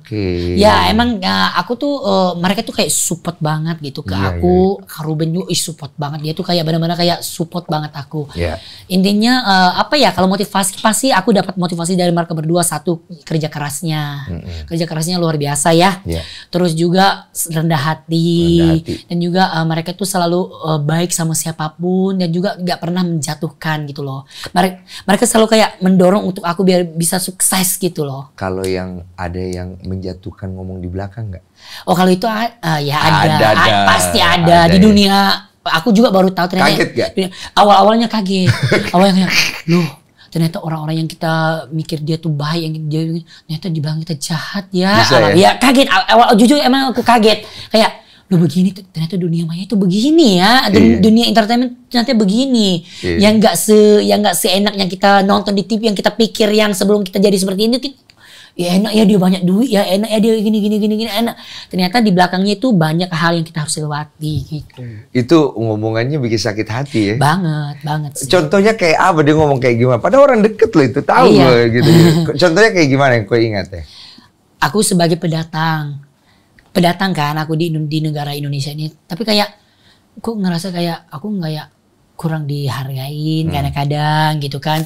Oke. Okay. Ya emang uh, aku tuh uh, mereka tuh kayak support banget gitu ke yeah, aku. Yeah. Iya. Kak Ruben juga support banget. Dia tuh kayak benar-benar kayak support banget aku. Yeah. Intinya uh, apa ya kalau motivasi pasti aku dapat motivasi dari mereka berdua satu kerja kerasnya. Mm -hmm. Kerja kerasnya luar biasa ya. Yeah. Terus juga rendah hati, rendah hati. dan juga uh, mereka tuh selalu uh, baik sama siapapun dan juga nggak pernah menjatuhkan gitu loh. Mereka mereka selalu kayak mendorong mendorong untuk aku biar bisa sukses gitu loh. Kalau yang ada yang menjatuhkan ngomong di belakang nggak? Oh kalau itu uh, ya ada, ada, ada. Ah, pasti ada, ada di ya. dunia. Ya. Aku juga baru tahu ternyata. Kaget gak? Awal-awalnya kaget. Awalnya kayak, loh ternyata orang-orang yang kita mikir dia tuh baik yang dia ternyata belakang kita jahat ya. Bisa, ya? ya kaget. Awal jujur emang aku kaget. Kayak lu begini ternyata dunia maya itu begini ya yeah. dunia entertainment ternyata begini yeah. yang nggak se yang nggak seenak yang kita nonton di TV yang kita pikir yang sebelum kita jadi seperti ini kita, ya enak ya dia banyak duit ya enak ya dia gini gini gini gini enak ternyata di belakangnya itu banyak hal yang kita harus lewati gitu itu ngomongannya bikin sakit hati ya banget banget sih. contohnya kayak apa dia ngomong kayak gimana padahal orang deket loh itu tahu iya. gitu, gitu contohnya kayak gimana yang kau ingat ya aku sebagai pendatang pendatang kan aku di di negara Indonesia ini tapi kayak aku ngerasa kayak aku nggak ya kurang dihargain hmm. kadang-kadang hmm. gitu kan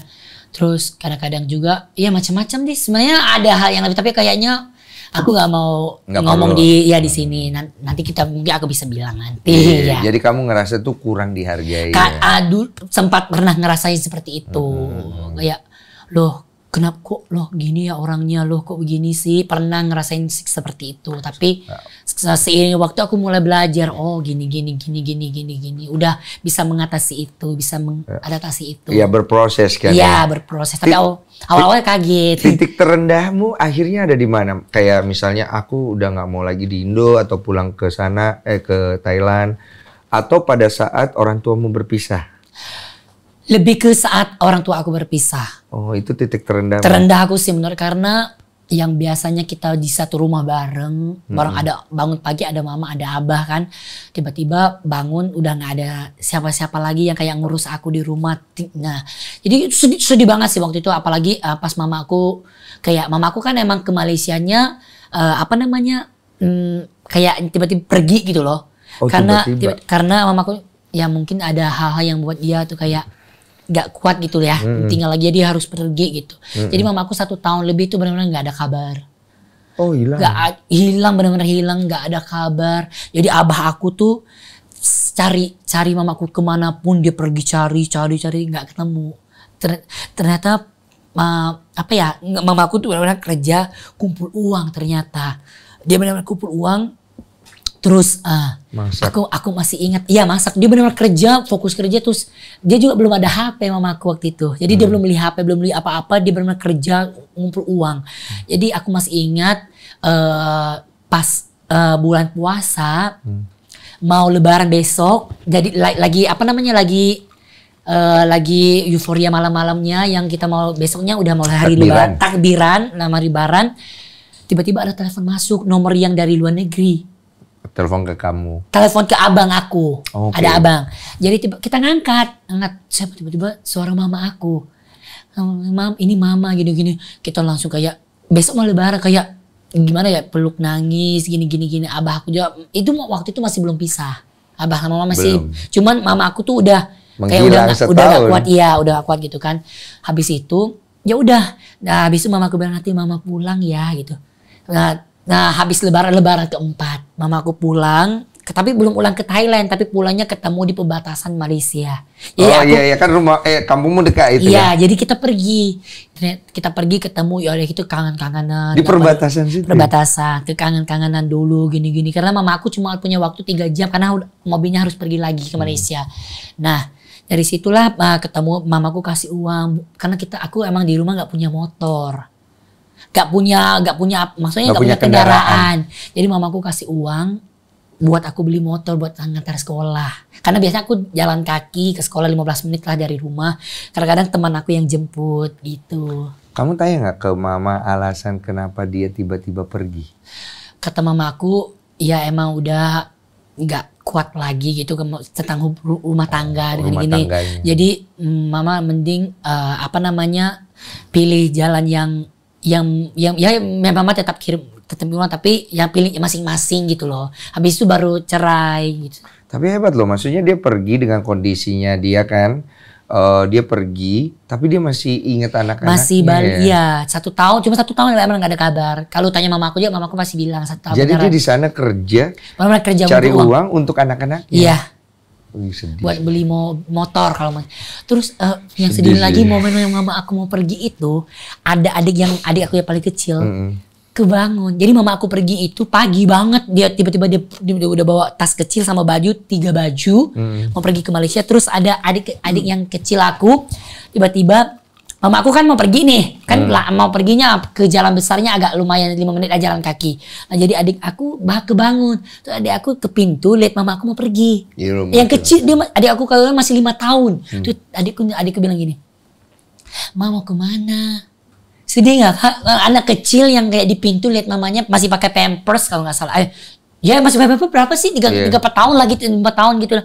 terus kadang-kadang juga ya macam-macam deh sebenarnya ada hal yang lebih tapi kayaknya aku nggak mau gak ngomong perlu. di ya di hmm. sini nanti kita mungkin aku bisa bilang nanti iya, iya. ya jadi kamu ngerasa tuh kurang dihargai Ka, ya. aduh sempat pernah ngerasain seperti itu hmm. hmm kayak loh kenapa kok loh gini ya orangnya loh kok begini sih pernah ngerasain seperti itu tapi ya. seiring waktu aku mulai belajar oh gini gini gini gini gini gini udah bisa mengatasi itu bisa ya. mengadaptasi itu ya berproses kan ya, iya, berproses tapi awal awal kaget titik terendahmu akhirnya ada di mana kayak misalnya aku udah nggak mau lagi di Indo atau pulang ke sana eh ke Thailand atau pada saat orang tuamu berpisah lebih ke saat orang tua aku berpisah. Oh itu titik terendah. Terendah aku sih menurut karena yang biasanya kita di satu rumah bareng, hmm. orang ada bangun pagi ada mama ada abah kan, tiba-tiba bangun udah nggak ada siapa-siapa lagi yang kayak ngurus aku di rumah. Nah, jadi sedih, sedih banget sih waktu itu, apalagi uh, pas mama aku kayak mama aku kan emang ke Malaysianya uh, apa namanya hmm, kayak tiba-tiba pergi gitu loh, oh, karena tiba -tiba. Tiba, karena aku ya mungkin ada hal-hal yang buat dia tuh kayak gak kuat gitu ya hmm. tinggal lagi jadi harus pergi gitu hmm. jadi mamaku satu tahun lebih itu benar-benar nggak ada kabar oh hilang gak, hilang benar-benar hilang nggak ada kabar jadi abah aku tuh cari cari mamaku kemanapun dia pergi cari cari cari nggak ketemu ternyata uh, apa ya mamaku tuh benar-benar kerja kumpul uang ternyata dia benar-benar kumpul uang Terus uh, masak. aku aku masih ingat, iya masak. Dia benar-benar kerja, fokus kerja terus dia juga belum ada HP mama aku waktu itu. Jadi hmm. dia belum beli HP, belum beli apa-apa, dia benar-benar kerja ngumpul uang. Hmm. Jadi aku masih ingat uh, pas uh, bulan puasa hmm. mau lebaran besok, jadi lagi apa namanya lagi uh, lagi euforia malam-malamnya yang kita mau besoknya udah mau hari lebaran, takbiran, nama lebaran. Tiba-tiba ada telepon masuk nomor yang dari luar negeri telepon ke kamu telepon ke abang aku okay. ada abang jadi tiba, kita ngangkat ngangkat siapa tiba-tiba suara mama aku mam ini mama gini-gini kita langsung kayak besok mau lebaran kayak gimana ya peluk nangis gini-gini gini abah aku juga itu waktu itu masih belum pisah abah sama mama masih belum. cuman mama aku tuh udah kayak udah gak, udah gak kuat iya udah gak kuat gitu kan habis itu ya udah nah habis itu mama aku bilang nanti mama pulang ya gitu nah Nah, habis lebaran-lebaran keempat, mamaku pulang, tapi belum pulang ke Thailand, tapi pulangnya ketemu di perbatasan Malaysia. Jadi oh aku, iya, iya kan rumah eh kampungmu dekat itu. Iya, ya? jadi kita pergi, kita pergi ketemu ya oleh itu kangen-kangenan. Di perbatasan sih. Perbatasan, ke kangen-kangenan dulu gini-gini. Karena mamaku cuma punya waktu tiga jam karena mobilnya harus pergi lagi ke hmm. Malaysia. Hmm. Nah, dari situlah uh, ketemu mamaku kasih uang karena kita aku emang di rumah nggak punya motor gak punya gak punya maksudnya gak, gak punya kendaraan. kendaraan. Jadi mamaku kasih uang buat aku beli motor buat ngantar sekolah. Karena biasanya aku jalan kaki ke sekolah 15 menit lah dari rumah. Kadang-kadang teman aku yang jemput gitu. Kamu tanya nggak ke mama alasan kenapa dia tiba-tiba pergi? Kata mama aku, ya emang udah nggak kuat lagi gitu tentang rumah tangga oh, dan gini. Jadi mm, mama mending uh, apa namanya pilih jalan yang yang yang ya memang tetap kirim tetap pulang tapi yang pilih masing-masing gitu loh. Habis itu baru cerai gitu. Tapi hebat loh, maksudnya dia pergi dengan kondisinya dia kan uh, dia pergi tapi dia masih ingat anak-anaknya. Masih balik ya. satu tahun cuma satu tahun emang gak ada kabar. Kalau tanya mamaku dia mamaku masih bilang satu tahun. Jadi beneran. dia di sana kerja. kerja cari uang. uang untuk anak anak Iya sedih. buat beli mau motor kalau mas, Terus uh, yang sedih, sedih lagi momen yang mama aku mau pergi itu ada adik yang adik aku yang paling kecil mm -hmm. kebangun. Jadi mama aku pergi itu pagi banget dia tiba-tiba dia, dia udah bawa tas kecil sama baju tiga baju mm -hmm. mau pergi ke Malaysia. Terus ada adik adik yang kecil aku tiba-tiba Mama aku kan mau pergi nih kan hmm. mau perginya ke jalan besarnya agak lumayan lima menit aja jalan kaki nah, jadi adik aku bah kebangun Tuh adik aku ke pintu lihat mama aku mau pergi ya, yang kecil dia adik aku kalau masih lima tahun hmm. tuh adikku adikku bilang gini mama kemana sedih nggak kak eh, anak kecil yang kayak di pintu lihat mamanya masih pakai pampers kalau nggak salah eh, ya masih berapa pampers berapa sih tiga iya. tiga tahun lagi empat tahun gitu lah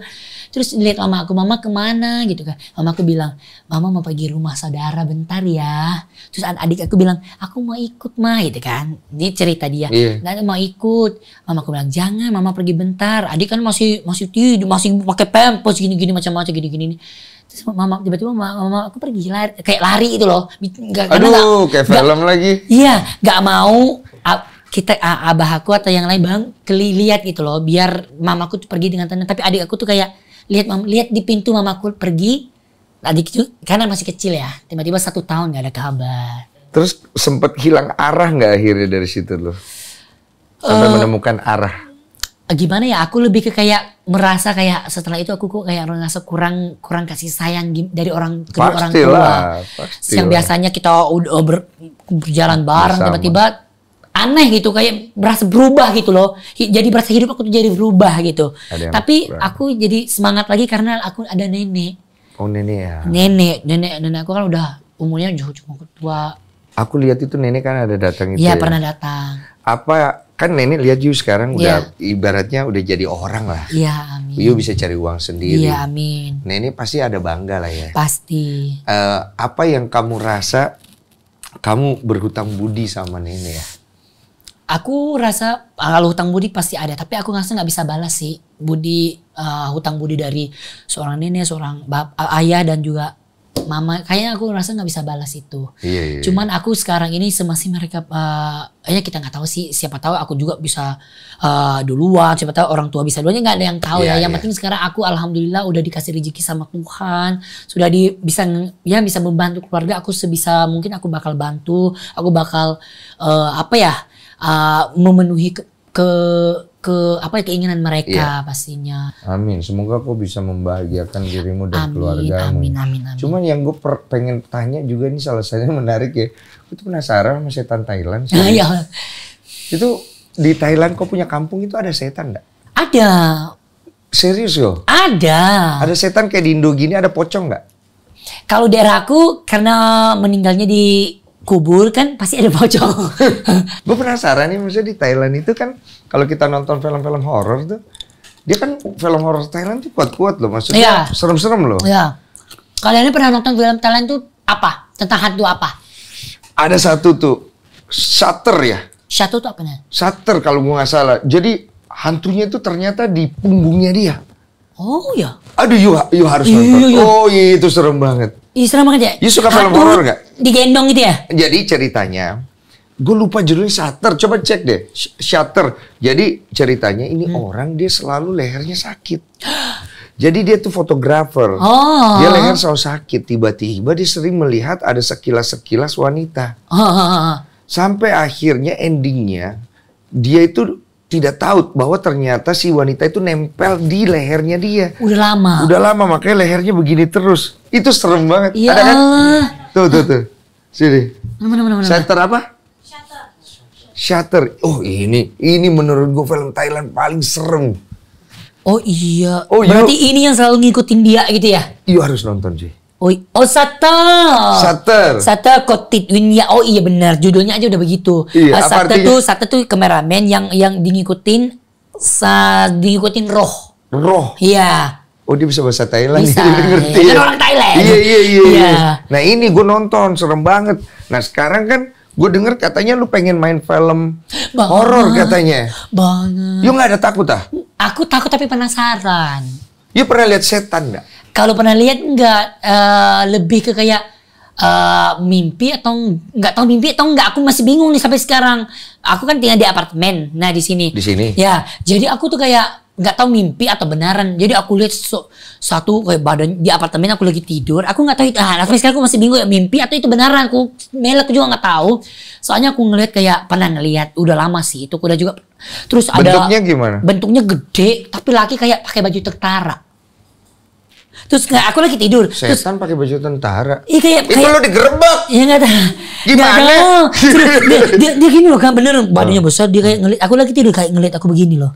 terus lihat mama aku mama kemana gitu kan mama aku bilang mama mau pergi rumah saudara bentar ya terus adik aku bilang aku mau ikut mah gitu kan ini cerita dia yeah. Iya. dan mau ikut mama aku bilang jangan mama pergi bentar adik kan masih masih tidur masih pakai pempos gini gini macam macam gini gini terus mama tiba-tiba mama, mama aku pergi lari, kayak lari itu loh gak, aduh gak, kayak film gak, lagi iya nggak mau kita abah aku atau yang lain bang keliliat gitu loh biar mamaku tuh pergi dengan tenang tapi adik aku tuh kayak lihat lihat di pintu mamaku pergi adik itu karena masih kecil ya tiba-tiba satu tahun nggak ada kabar terus sempat hilang arah nggak akhirnya dari situ loh sampai uh, menemukan arah gimana ya aku lebih ke kayak merasa kayak setelah itu aku kok kayak merasa kurang kurang kasih sayang dari orang kedua orang tua yang biasanya kita udah ber, berjalan bareng tiba-tiba aneh gitu kayak berasa berubah gitu loh jadi berasa hidup aku tuh jadi berubah gitu tapi berubah. aku jadi semangat lagi karena aku ada nenek oh nenek ya nenek nenek nenek aku kan udah umurnya jauh cuma tua aku lihat itu nenek kan ada datang itu ya, ya. pernah datang apa kan nenek lihat juga sekarang udah yeah. ibaratnya udah jadi orang lah. Iya, yeah, amin. You bisa cari uang sendiri. Iya, amin. Nenek pasti ada bangga lah ya. Pasti. Uh, apa yang kamu rasa kamu berhutang budi sama nenek ya? Aku rasa ah, kalau hutang budi pasti ada, tapi aku ngerasa nggak bisa balas sih budi uh, hutang budi dari seorang nenek, seorang bap, ah, ayah dan juga mama. Kayaknya aku rasa nggak bisa balas itu. Iya, iya, iya. Cuman aku sekarang ini semasih mereka, uh, ya kita nggak tahu sih. Siapa tahu aku juga bisa uh, duluan. Siapa tahu orang tua bisa duluan. Ya, nggak ada yang tahu ya. iya, ya. Yang iya. penting sekarang aku alhamdulillah udah dikasih rezeki sama Tuhan. Sudah di bisa ya bisa membantu keluarga. Aku sebisa mungkin aku bakal bantu. Aku bakal uh, apa ya? uh, memenuhi ke, ke ke apa ya, keinginan mereka yeah. pastinya. Amin. Semoga kau bisa membahagiakan dirimu dan amin, keluargamu. Amin, amin, amin. Cuman yang gue pengen tanya juga ini salah satunya menarik ya. Gue tuh penasaran sama setan Thailand. Iya. itu di Thailand kau punya kampung itu ada setan enggak? Ada. Serius yo? Ada. Ada setan kayak di Indo gini ada pocong nggak? Kalau daerah aku karena meninggalnya di kubur kan pasti ada pocong. gue penasaran nih maksudnya di Thailand itu kan kalau kita nonton film-film horor tuh dia kan film horor Thailand tuh kuat-kuat loh maksudnya yeah. serem-serem loh. Iya. Yeah. Kalian pernah nonton film Thailand tuh apa? Tentang hantu apa? Ada satu tuh Shutter ya. Shutter tuh apa nih? Shutter kalau gue nggak salah. Jadi hantunya itu ternyata di punggungnya dia. Oh ya. Aduh, you, you harus you, iya, nonton. You, iya, you. Iya. Oh itu serem banget. Iya serem banget ya. You suka film horor nggak? Digendong gitu ya? Jadi ceritanya, gue lupa judulnya Shutter. Coba cek deh, Shutter. Jadi ceritanya ini hmm. orang dia selalu lehernya sakit. Jadi dia tuh fotografer. Oh. Dia leher selalu sakit. Tiba-tiba dia sering melihat ada sekilas-sekilas wanita. Oh. oh, oh, oh. Sampai akhirnya endingnya dia itu tidak tahu bahwa ternyata si wanita itu nempel di lehernya dia. Udah lama. Udah lama makanya lehernya begini terus. Itu serem banget. Iya. Ada kan? Tuh tuh tuh. Sini. Mana, mana, mana, Shutter apa? Shutter. Shutter. Oh ini, ini menurut gue film Thailand paling serem. Oh iya. Oh, iya. Berarti you... ini yang selalu ngikutin dia gitu ya? Iya harus nonton sih. Oh, oh satar. Satar. Satar kotit winya. Oh iya benar. Judulnya aja udah begitu. Iya, uh, satar tuh satar tuh kameramen yang yang diikutin sa diikutin roh. Roh. Iya. Oh dia bisa bahasa Thailand. Bisa. Dia ngerti. Iya. Ya? Kan orang Thailand. Iya iya iya. iya. iya. Nah ini gue nonton serem banget. Nah sekarang kan gue denger katanya lu pengen main film horor katanya. Banget. Yo nggak ada takut ah? Aku takut tapi penasaran. Yo pernah lihat setan nggak? Kalau pernah lihat enggak uh, eh, lebih ke kayak uh, mimpi atau enggak tahu mimpi atau enggak Aku masih bingung nih sampai sekarang. Aku kan tinggal di apartemen. Nah di sini. Di sini. Ya, jadi aku tuh kayak nggak tahu mimpi atau benaran. Jadi aku lihat so, satu kayak badan di apartemen aku lagi tidur. Aku nggak tahu itu. Ah, sampai sekarang aku masih bingung ya mimpi atau itu benaran. Aku melek juga nggak tahu. Soalnya aku ngelihat kayak pernah ngelihat udah lama sih itu udah juga. Terus bentuknya ada bentuknya gimana? Bentuknya gede tapi laki kayak pakai baju tentara. Terus nggak aku lagi tidur. Setan pakai baju tentara. Iya kayak itu kayak, lo digerebek. Iya nggak ada Gimana? Gak dia, dia, dia gini loh kan bener badannya besar dia kayak ngelit aku lagi tidur kayak ngelit aku begini loh.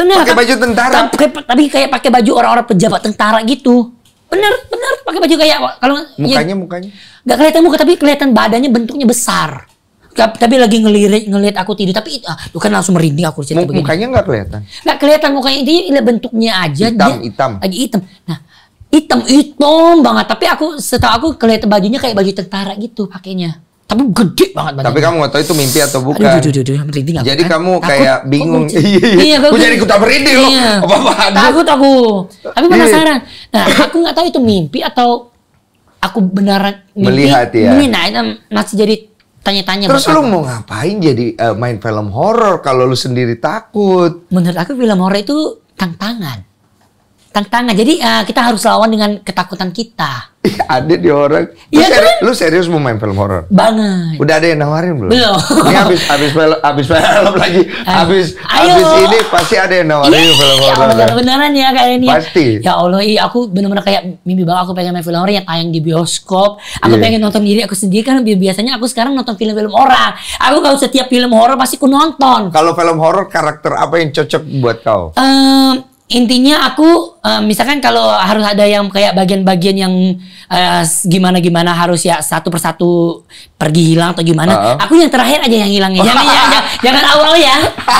Bener. Pakai baju tentara. Tapi, tapi kayak pakai baju orang-orang pejabat tentara gitu. Bener, bener. Pakai baju kayak kalau mukanya ya, mukanya. Gak kelihatan muka tapi kelihatan badannya bentuknya besar tapi lagi ngelirik ngelihat aku tidur tapi ah, lu kan langsung merinding aku cerita begini. Mukanya nggak kelihatan. Nggak kelihatan mukanya ini bentuknya aja hitam, dia, hitam. lagi hitam. Nah hitam hitam banget tapi aku setahu aku kelihatan bajunya kayak baju tentara gitu pakainya. Tapi gede banget badannya. Tapi kamu gak tahu itu mimpi atau bukan. Aduh, aduh, aduh, aduh aduh, Jadi kan? kamu kayak bingung. Oh, iya, iya. Aku jadi ikutan merinding iya. loh. Apa -apa, Takut aku. Tapi iya. penasaran. Nah, aku gak tahu itu mimpi atau aku beneran mimpi. Melihat ya. Mungkin nah, masih jadi tanya-tanya. Terus lu mau ngapain jadi uh, main film horor kalau lu sendiri takut? Menurut aku film horor itu tantangan tantangan. Jadi uh, kita harus lawan dengan ketakutan kita. ada di orang. Lu, ya, Seri, kan? lu serius mau main film horor? Banget. Udah ada yang nawarin belum? Belum. Ini habis habis film habis film lagi. Habis habis ini pasti ada yang nawarin Iyi, film horor. Ya kan? beneran ya kayak ini. Ya. Pasti. Ya Allah, iya aku bener-bener kayak mimpi banget aku pengen main film horor yang tayang di bioskop. Aku yeah. pengen nonton diri aku sendiri kan biasanya aku sekarang nonton film-film orang. Aku kalau setiap film horor pasti ku nonton. Kalau film horor karakter apa yang cocok buat kau? Um, intinya aku uh, misalkan kalau harus ada yang kayak bagian-bagian yang uh, gimana-gimana harus ya satu persatu pergi hilang atau gimana. Uh -huh. Aku yang terakhir aja yang hilangnya. Jangan, ya, jangan, jangan awal ya.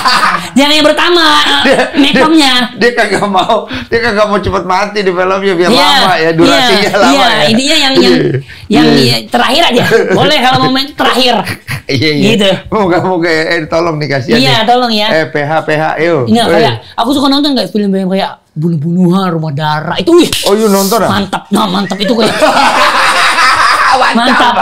jangan yang pertama. Eh, makeupnya. Mekomnya. Dia, dia kagak mau, dia kagak mau cepat mati di filmnya biar yeah, lama ya durasinya yeah, lama yeah. ya. Intinya yang yang yang iya. terakhir aja. Boleh kalau momen terakhir. Iya, iya. Gitu. Moga-moga ya, eh, tolong dikasih. Iya, tolong ya. Eh, PH, PH, yo. Enggak, kayak, aku suka nonton kayak film-film kayak bunuh-bunuhan, rumah darah. Itu, wih. Oh, you nonton? Ah? Mantap. Nah, mantap. Itu kayak. mantap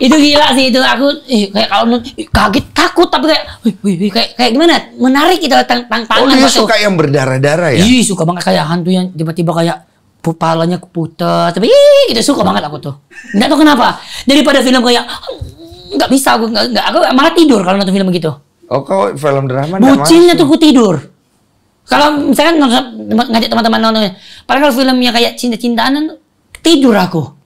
itu gila sih itu aku eh, kayak kalau kaget takut tapi kayak wih, wih, wih, kayak kayak gimana menarik itu tang tang tangan oh, dia suka yang berdarah-darah ya iya suka banget kayak hantu yang tiba-tiba kayak kepalanya keputar tapi ih, itu suka banget aku tuh nggak tahu kenapa daripada film kayak nggak bisa aku nggak, nggak aku malah tidur kalau nonton film begitu oh kau film drama bocilnya tuh aku tidur kalau misalkan ngajak teman-teman nonton padahal kalau filmnya kayak cinta-cintaan tidur aku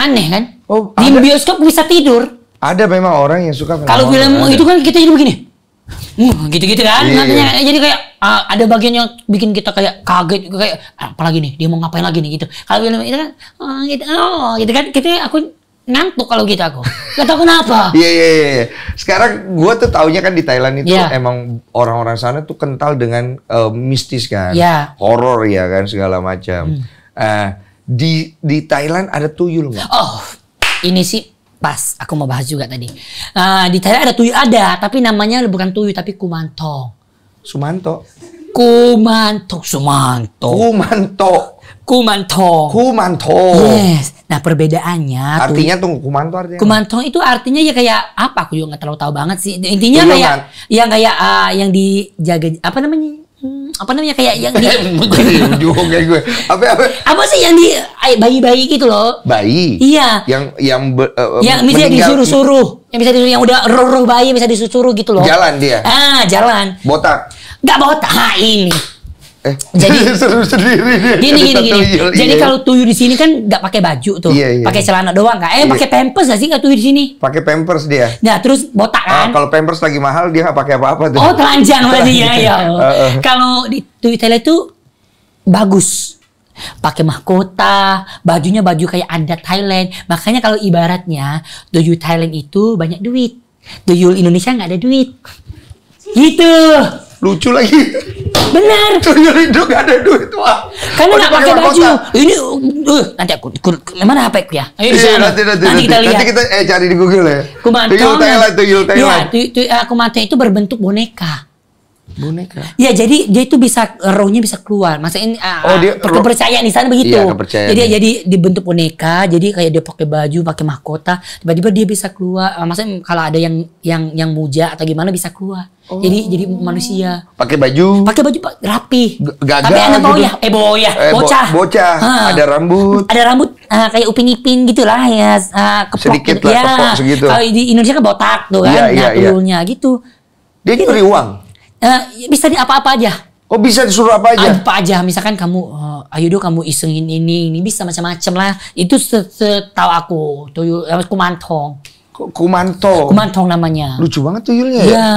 Aneh kan? Oh, di bioskop bisa tidur. Ada memang orang yang suka Kalau film ada. itu kan kita jadi begini. Hmm, gitu-gitu kan yeah, iya. jadi kayak uh, ada bagian yang bikin kita kayak kaget kayak ah, apalagi nih dia mau ngapain lagi nih gitu kalau film itu kan oh, gitu oh gitu kan kita aku ngantuk kalau gitu aku gak tau kenapa iya, iya iya iya sekarang gue tuh taunya kan di Thailand itu yeah. emang orang-orang sana tuh kental dengan uh, mistis kan yeah. horor ya kan segala macam hmm. uh, di di Thailand ada tuyul nggak? Oh, ini sih pas. Aku mau bahas juga tadi. Uh, di Thailand ada tuyul ada, tapi namanya bukan tuyul tapi kumantong. Sumanto. Kumanto, Sumanto. Kumanto. Kumantong. Kumantong. Yes. Nah perbedaannya artinya tuh, kumanto artinya kumanto itu artinya ya kayak apa aku juga nggak terlalu tahu banget sih intinya kayak kan? yang kayak uh, yang dijaga apa namanya apa namanya kayak yang di iya, juga gue. Apa apa? Apa sih yang di bayi-bayi gitu loh? Bayi. Iya. Yang yang uh, yang bisa disuruh-suruh. Yang bisa disuruh yang udah roh-roh bayi bisa disuruh gitu loh. Jalan dia. Ah, jalan. Botak. Gak botak. ini. Eh, jadi seru sendiri. Gini gini gini. Iya, jadi iya. kalau tuyul di sini kan nggak pakai baju tuh, iya, iya. pakai celana doang nggak? Eh, iya. pakai pampers gak sih nggak tuyul di sini? Pakai pampers dia. Nah, terus botak ah, kan? Ah, kalau pampers lagi mahal dia nggak pakai apa-apa tuh. Oh, telanjang lagi ya ya. Kalau di tuyul itu bagus. Pakai mahkota, bajunya baju kayak adat Thailand. Makanya kalau ibaratnya tuyul Thailand itu banyak duit. Tuyul Indonesia nggak ada duit. Gitu. Lucu lagi. Benar. Tuyul hidup gak ada duit wah. Karena oh, nggak pakai baju. Ini uh, nanti aku mana HP ku ya? Ayo iya, nanti, nanti, nanti, kita lihat. Nanti kita eh cari di Google ya. Kumantong. Tuyul Thailand, tuyul iya, Thailand. Iya, aku mata itu berbentuk boneka boneka. Ya jadi dia itu bisa rohnya bisa keluar. Masa ini ah, oh, ah, dia, kepercayaan di sana iya, begitu. Iya, Jadi jadi dibentuk boneka, jadi kayak dia pakai baju, pakai mahkota, tiba-tiba dia bisa keluar. Ah, masa kalau ada yang yang yang muja atau gimana bisa keluar. Oh. Jadi jadi manusia. Pakai baju. Pakai baju pak rapi. Gagal. Tapi anak gitu. boya. eh boya. eh, bocah. Bo bocah. Ha. Ah. Ada rambut. Ada rambut uh, kayak upin ipin gitulah ya, uh, kepok Sedikit gitu. lah ya. kepok segitu. Kalau di Indonesia kan botak tuh kan, iya, nah, iya, iya. gitu. Dia nyuri gitu. uang uh, bisa di apa-apa aja. Oh bisa disuruh apa aja? Apa aja, misalkan kamu, uh, ayo dong kamu isengin ini, ini bisa macam-macam lah. Itu setahu aku, tuyul, kumantong. Kumantong. Kumanto. Kumantong namanya. Lucu banget tuyulnya ya. ya.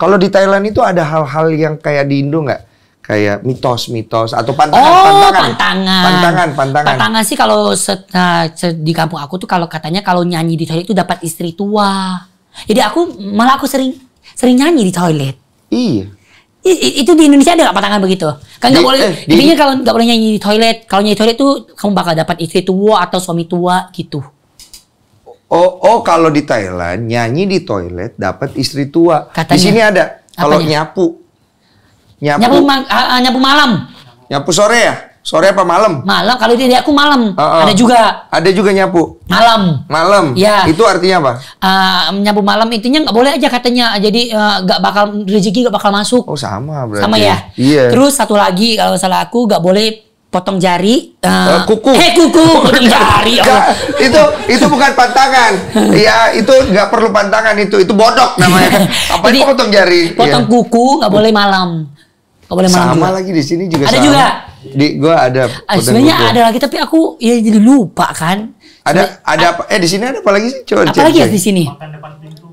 Kalau di Thailand itu ada hal-hal yang kayak di Indo nggak? Kayak mitos-mitos atau pantangan, pantangan oh, pantangan. pantangan. Pantangan, pantangan. sih kalau ah, di kampung aku tuh kalau katanya kalau nyanyi di toilet itu dapat istri tua. Jadi aku malah aku sering sering nyanyi di toilet. Iya. I, itu di Indonesia ada nggak patangan begitu? Kan nggak boleh. Eh, intinya kalau nggak boleh nyanyi di toilet, kalau nyanyi toilet tuh kamu bakal dapat istri tua atau suami tua gitu. Oh, oh kalau di Thailand nyanyi di toilet dapat istri tua. Katanya, di sini ada. Kalau nyapu, nyapu, nyapu, ma uh, nyapu malam. Nyapu sore ya? Sore apa malam? Malam. Kalau di aku malam. Uh -uh. Ada juga. Ada juga nyapu. Malam. Malam. Ya. Itu artinya apa? Uh, nyapu malam intinya nggak boleh aja katanya. Jadi eh, nggak uh, bakal rezeki nggak bakal masuk. Oh sama berarti. Sama ya. Iya. Terus satu lagi kalau salah aku nggak boleh potong jari uh, kuku hei eh, kuku potong jari oh. itu itu bukan pantangan Iya itu nggak perlu pantangan itu itu bodok namanya apa Jadi, potong jari potong yeah. kuku nggak boleh malam Gak boleh malam sama juga. lagi di sini juga ada sama. juga di gua ada ah, sebenarnya ada lagi tapi aku ya jadi lupa kan ada ada ah, apa eh di sini ada apa lagi sih coba apa lagi ya di sini makan depan pintu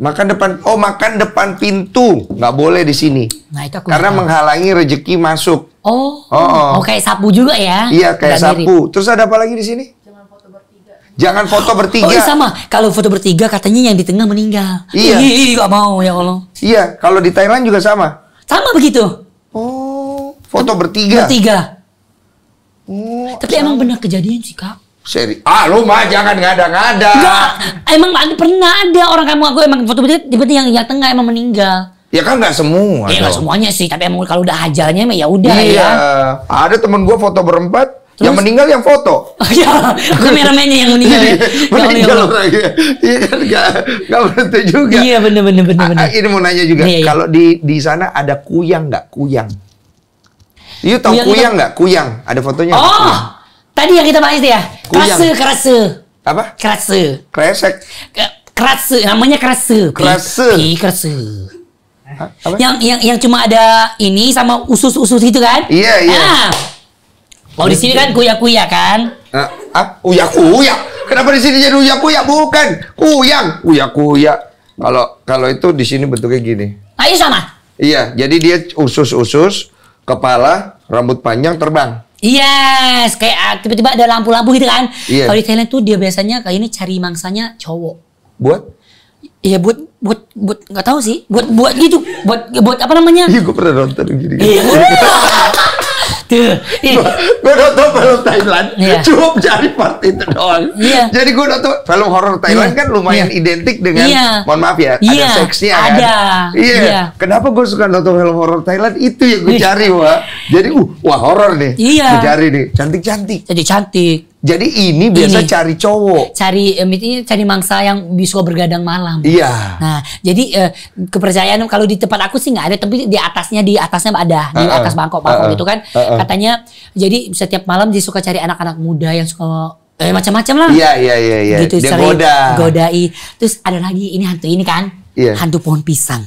makan depan oh makan depan pintu nggak boleh di sini nah itu aku karena menghalangi rezeki masuk oh, oh oh, oh. kayak sapu juga ya iya kayak Gak sapu mirip. terus ada apa lagi di sini Jangan foto bertiga. Oh, iya, sama. Kalau foto bertiga katanya yang di tengah meninggal. Iya. Ih, gak mau ya Allah. Iya, kalau di Thailand juga sama. Sama begitu. Oh, foto bertiga. Bertiga. Oh, Tapi sama. emang benar kejadian sih kak. Seri. Ah, lu mah jangan ngada-ngada. Enggak, emang pernah ada orang kamu aku emang foto bertiga tiba-tiba yang yang tengah emang meninggal. Ya kan nggak semua. Iya, nggak semuanya sih, tapi emang kalau udah hajarnya mah ya udah ya. iya. ya. Ada temen gue foto berempat, Terus? Yang meninggal yang foto. Oh, iya, kameramennya yang meninggal ya. ya, ya meninggal orang ya. Iya kan gak, gak berhenti juga. Iya bener bener bener. Ah, ah, bener. ini mau nanya juga, iya, iya. kalau di di sana ada kuyang nggak kuyang? Iya tahu kuyang nggak? Kuyang, ada fotonya. Oh, kuyang. tadi yang kita bahas ya. Kuyang. kerasu, Apa? Kerasu, Kresek. kerasu, namanya kerasu, Krase. Pi, krase. Yang yang yang cuma ada ini sama usus-usus itu kan? Iya, iya. Ah. Oh di sini kan kuya kuya kan? Ah, uh, ah, uya kuya. Kenapa di sini jadi kuya kuya? Bukan kuyang, kuya kuya. Kalau kalau itu di sini bentuknya gini. Ayo nah, sama. Iya, jadi dia usus-usus, kepala, rambut panjang terbang. Yes, kayak ah, tiba-tiba ada lampu-lampu gitu kan. Iya. Kalau di Thailand tuh dia biasanya kayak ini cari mangsanya cowok. Buat? Iya buat buat buat nggak tahu sih. Buat buat gitu. Buat buat apa namanya? Iya gue pernah nonton gini. Iya. gue nonton film Thailand yeah. cuma cari part itu doang. Yeah. Jadi gue nonton film horor Thailand yeah. kan lumayan yeah. identik dengan, yeah. mohon maaf ya, yeah. ada iya, seksnya kan? ada. kan. Iya. Yeah. Yeah. Kenapa gue suka nonton film horor Thailand itu yang gue iya. cari wah. Jadi uh, wah horror nih. Yeah. Gue cari nih, cantik-cantik. Jadi cantik. Jadi ini biasa ini. cari cowok. Cari ini eh, cari mangsa yang bisa bergadang malam. Iya. Nah, jadi eh, kepercayaan kalau di tempat aku sih nggak ada, tapi di atasnya di atasnya ada, di uh -uh. atas bangkok-bangkok uh -uh. gitu kan. Uh -uh. Katanya jadi setiap malam dia suka cari anak-anak muda yang suka eh macam-macam lah. Iya, iya, iya, iya. Gitu, dia cari, goda. godai. Terus ada lagi ini hantu ini kan. Iya. Hantu pohon pisang.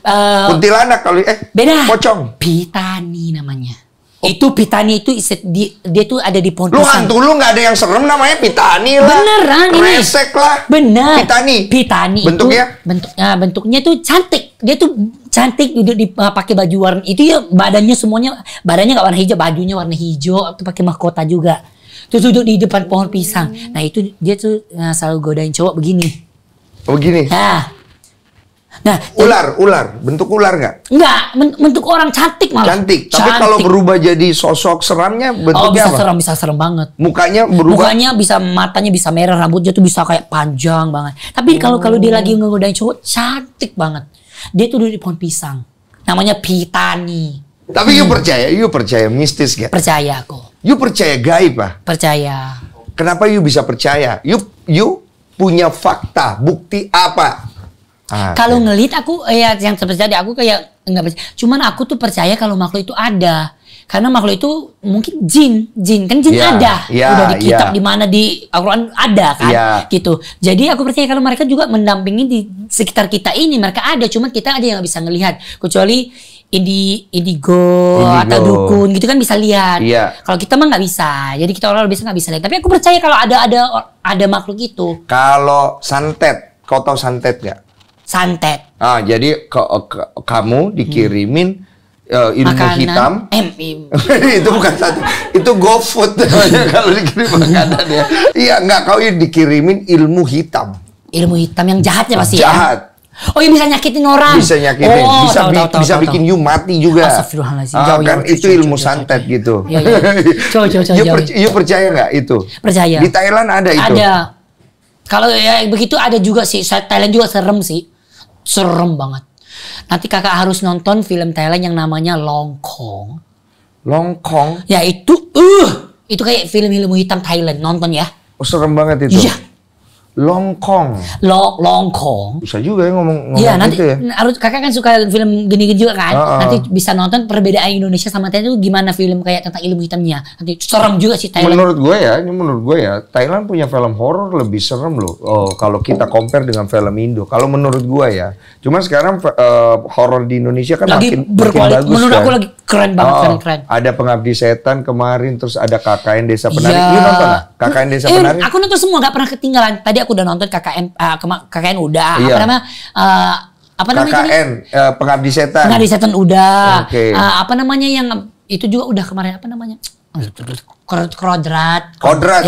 Uh, Kuntilanak kali eh beda. Pocong. Pitani namanya. Itu Pitani itu di, dia tuh ada di pondok. Lu hantu lu nggak ada yang serem namanya Pitani lah. Beneran ini. Resek lah. Bener. Pitani. Pitani. Bentuknya? Itu, bentuknya ah, bentuknya tuh cantik. Dia tuh cantik duduk di ah, pakai baju warna itu ya badannya semuanya badannya gak warna hijau bajunya warna hijau tuh pakai mahkota juga terus duduk di depan pohon pisang nah itu dia tuh uh, selalu godain cowok begini oh begini nah Nah, ular, jadi, ular, bentuk ular nggak? Nggak, bentuk orang cantik malah. Cantik. Tapi cantik. kalau berubah jadi sosok seramnya oh, bentuknya oh, bisa apa? serem, bisa serem banget. Mukanya berubah. Mukanya bisa matanya bisa merah, rambutnya tuh bisa kayak panjang banget. Tapi kalau oh. kalau dia lagi ngegodain cowok, cantik banget. Dia tuh dari pohon pisang. Namanya Pitani. Tapi hmm. you percaya, you percaya mistis gak? Percaya aku. You percaya gaib ah? Percaya. Kenapa you bisa percaya? You you punya fakta, bukti apa? Ah, kalau okay. ngelit aku eh, ya yang terjadi aku kayak enggak percaya. Cuman aku tuh percaya kalau makhluk itu ada. Karena makhluk itu mungkin jin, jin kan jin yeah, ada. Yeah, Udah di kitab yeah. di mana di Al-Qur'an ada kan yeah. gitu. Jadi aku percaya kalau mereka juga mendampingi di sekitar kita ini mereka ada, cuma kita aja yang nggak bisa ngelihat. Kecuali indi indigo, indigo atau dukun gitu kan bisa lihat. Iya. Kalau kita mah nggak bisa. Jadi kita orang biasa nggak bisa lihat. Tapi aku percaya kalau ada ada ada makhluk itu. Kalau santet, kau tahu santet nggak? santet. Ah, jadi ke, ke, kamu dikirimin hmm. Uh, ilmu makanan. hitam eh, M itu bukan satu itu GoFood kalau dikirim makanan ya iya nggak kau dikirimin ilmu hitam ilmu hitam yang jahatnya pasti ya? jahat ya? Oh yang bisa nyakitin orang. Bisa nyakitin, oh, bisa tahu, bi tahu, tahu, bisa tahu, bikin tahu. you mati juga. Astagfirullahaladzim. Ah, kan itu jauh, ilmu jauh, santet jauh, gitu. Iya, iya. Jauh, jauh, Coba, you, jauh. Per you percaya nggak itu? Percaya. Di Thailand ada itu. Ada. Kalau ya begitu ada juga sih. Thailand juga serem sih. Serem banget. Nanti kakak harus nonton film Thailand yang namanya Long Kong. Long Kong? Ya itu, uh, itu kayak film ilmu hitam Thailand. Nonton ya. Oh, serem banget itu. Iya. Longkong. Lo Longkong. Bisa juga ya ngomong ngomong Iya, nanti gitu ya. harus kakak kan suka film gini-gini juga kan. Uh, uh. Nanti bisa nonton perbedaan Indonesia sama Thailand itu gimana film kayak tentang ilmu hitamnya. Nanti serem juga sih Thailand. Menurut gue ya, ini menurut gue ya, Thailand punya film horor lebih serem loh. Oh, kalau kita compare dengan film Indo. Kalau menurut gue ya. Cuma sekarang uh, horor di Indonesia kan lagi makin, makin bagus. Menurut kan? aku lagi keren banget, keren-keren. keren. Ada Pengabdi Setan kemarin terus ada KKN Desa Penari. Ya. Iya nonton KKN Desa eh, Aku nonton semua, gak pernah ketinggalan. Tadi aku udah nonton KKN, uh, eh, KKN udah. Iya. Eh, apa namanya? Uh, apa namanya KKN, uh, Pengabdi Setan. Pengabdi Setan udah. Okay. Uh, eh, apa namanya yang itu juga udah kemarin apa namanya? Kodrat, kodrat, ya kodrat.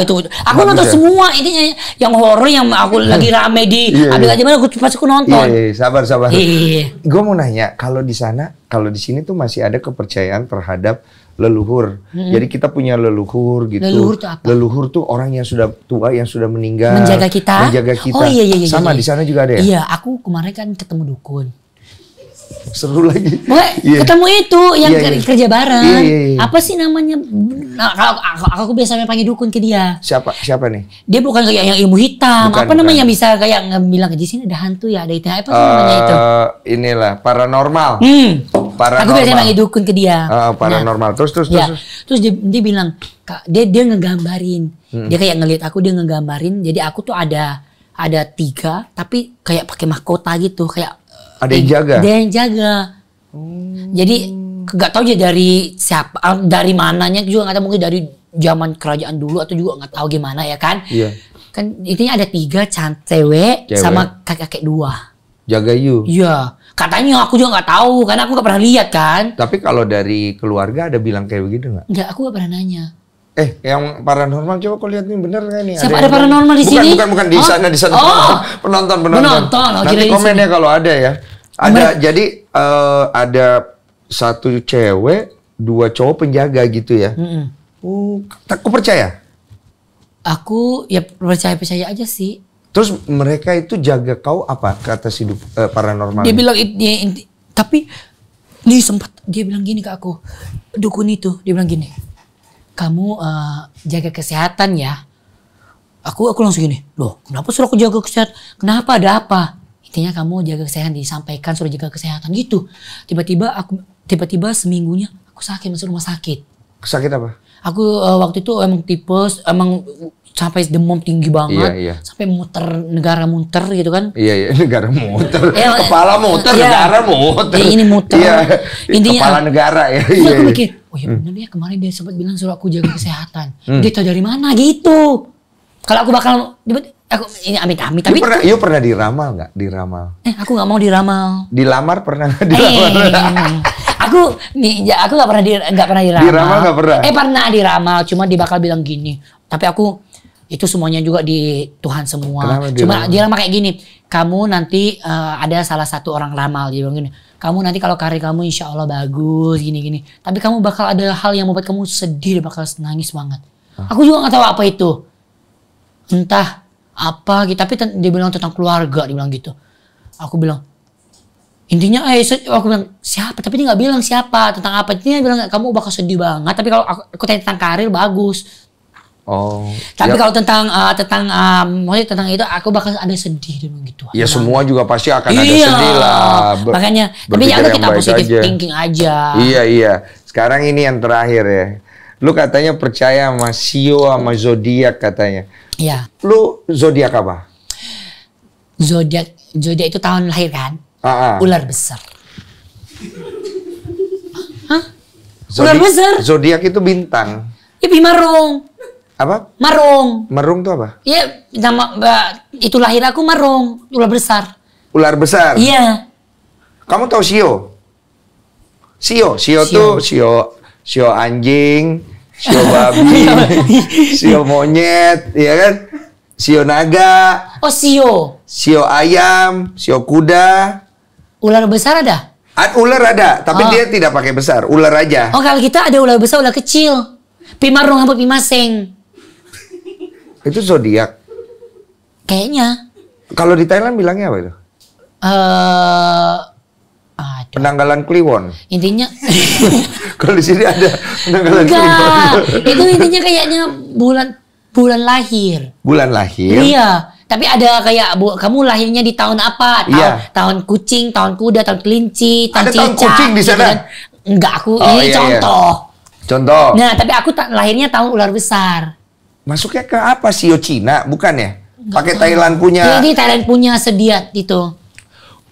itu. Aku Bagus nonton ya? semua intinya yang horor yang aku iya. lagi rame di yeah, iya. ambil yeah. aja mana aku pas aku nonton. Iya, yeah, sabar sabar. Iya. Yeah. Gue mau nanya kalau di sana, kalau di sini tuh masih ada kepercayaan terhadap leluhur. Hmm. Jadi kita punya leluhur gitu. Leluhur tuh apa? Leluhur tuh orang yang sudah tua, yang sudah meninggal. Menjaga kita. Menjaga kita. Oh iya iya iya. Sama iya. di sana juga ada ya? Iya, aku kemarin kan ketemu dukun. Seru lagi. Boleh, yeah. ketemu itu yang yeah, iya, iya, iya. yeah. kerja bareng. Yeah, yeah, yeah. Apa sih namanya? Nah, nah, aku, aku, biasanya panggil dukun ke dia. Siapa? Siapa nih? Dia bukan kayak yang ilmu hitam. Bukan, apa namanya bukan. yang bisa kayak bilang di sini ada hantu ya, ada itu apa uh, namanya itu? Inilah paranormal. Hmm paranormal. Aku biasanya manggil dukun ke dia. Uh, paranormal. Nah, terus terus ya. terus. Terus dia, dia bilang dia dia ngegambarin. Hmm. Dia kayak ngelihat aku dia ngegambarin. Jadi aku tuh ada ada tiga tapi kayak pakai mahkota gitu kayak ada yang eh, jaga. Ada yang jaga. Hmm. Jadi nggak tahu aja dari siapa eh, dari mananya juga nggak tahu mungkin dari zaman kerajaan dulu atau juga nggak tahu gimana ya kan. Iya. Kan intinya ada tiga cewek, cewek. sama kakek-kakek dua. Jaga you. Iya. Katanya aku juga nggak tahu karena aku nggak pernah lihat kan. Tapi kalau dari keluarga ada bilang kayak begitu nggak? Nggak, aku nggak pernah nanya. Eh, yang paranormal coba kau lihat nih bener nggak nih? Siapa ada, ada paranormal di sini? Bukan, bukan di oh? sana, di sana. Oh. Penonton, penonton. Penonton. Oh, Nanti komen ya kalau ada ya. Ada, Mereka. jadi uh, ada satu cewek, dua cowok penjaga gitu ya. Mm -mm. Uh, oh, aku percaya. Aku ya percaya percaya aja sih. Terus mereka itu jaga kau apa kata si hidup eh, paranormal? Dia bilang ini tapi nih sempat dia bilang gini ke aku dukun itu dia bilang gini kamu uh, jaga kesehatan ya aku aku langsung gini loh kenapa suruh aku jaga kesehatan kenapa ada apa intinya kamu jaga kesehatan disampaikan suruh jaga kesehatan gitu tiba-tiba aku tiba-tiba seminggunya aku sakit masuk rumah sakit sakit apa aku uh, waktu itu emang tipes emang sampai demam tinggi banget, iya, iya. sampai muter negara muter gitu kan? Iya, iya negara muter, eh, oh, kepala muter, iya, negara muter. Iya, ini muter. Iya, Intinya kepala negara ya. Iya, iya aku iya. mikir, oh ya benar hmm. ya kemarin dia sempat bilang suruh aku jaga kesehatan. Hmm. Dia tahu dari mana gitu. Kalau aku bakal aku ini amit-amit tapi pernah yuk pernah diramal nggak diramal eh aku nggak mau diramal dilamar pernah nggak eh, dilamar eh, aku nih aku nggak pernah nggak di, pernah diramal diramal nggak pernah eh pernah diramal cuma dia bakal bilang gini tapi aku itu semuanya juga di Tuhan semua. Cuma dia lama kayak gini, kamu nanti uh, ada salah satu orang ramal dia bilang gini, kamu nanti kalau karir kamu insya Allah bagus gini-gini, tapi kamu bakal ada hal yang membuat kamu sedih, bakal nangis banget. Hah? Aku juga nggak tahu apa itu, entah apa gitu. Tapi dia bilang tentang keluarga, dia bilang gitu. Aku bilang intinya eh aku bilang siapa tapi dia nggak bilang siapa tentang apa dia bilang kamu bakal sedih banget tapi kalau aku, aku tanya tentang karir bagus Oh. Tapi ya. kalau tentang uh, tentang uh, eh, maksudnya tentang itu aku bakal ada sedih dan gitu. Ya semua semua juga pasti akan iya. ada sedih lah. Ber Makanya tapi jangan kita positif aja. thinking aja. Iya iya. Sekarang ini yang terakhir ya. Lu katanya percaya sama sio sama zodiak katanya. Iya. Lu zodiak apa? Zodiak zodiak itu tahun lahir kan? Ah, ah. Ular besar. Hah? ular besar? Zodiak itu bintang. Ya Bimarung. Apa? Marung. marung tuh apa? Iya, nama itu lahir aku marung, ular besar. Ular besar? Iya. Kamu tahu sio? Sio, sio, tuh sio sio anjing, sio babi, iya. sio monyet, ya kan? Sio naga. Oh, sio. Sio ayam, sio kuda. Ular besar ada? A ular ada, tapi oh. dia tidak pakai besar, ular aja. Oh, kalau kita ada ular besar, ular kecil. Pimarung apa pimaseng. Itu zodiak. Kayaknya. Kalau di Thailand bilangnya apa itu? Eh penanggalan kliwon. Intinya kalau di sini ada penanggalan Enggak. kliwon. itu intinya kayaknya bulan bulan lahir. Bulan lahir. Iya. Tapi ada kayak bu, kamu lahirnya di tahun apa? Tahun, yeah. tahun kucing, tahun kuda, tahun kelinci, tahun ada cicak. Ada tahun kucing di gitu sana? Kan. Enggak, aku oh, ini iya, iya. contoh. Iya. Contoh. Nah, tapi aku lahirnya tahun ular besar masuknya ke apa sih oh, Cina bukan ya? Pakai Thailand punya. Jadi Thailand punya sedia itu.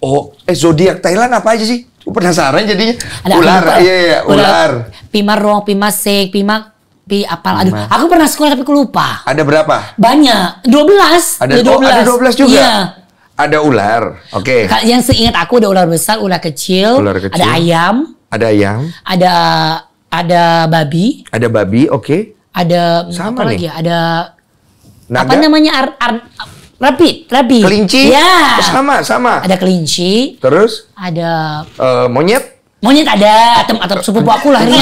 Oh, eh zodiak Thailand apa aja sih? Penasaran jadinya. Ada ular, iya, iya, ular. Pimarong, pimasek, pimak pi apal aduh aku pernah sekolah tapi aku lupa ada berapa banyak 12 ada, ada 12 oh, ada 12 juga iya. ada ular oke okay. yang seingat aku ada ular besar ular kecil, ular kecil ada ayam ada ayam ada ada babi ada babi oke okay ada Sama apa nih. lagi ya? Ada Naga. apa namanya? Ar, ar, Rapi, rapi. Kelinci. Ya. Oh, sama, sama. Ada kelinci. Terus? Ada. Uh, monyet. Monyet ada, atau, atau sepupu aku lah ini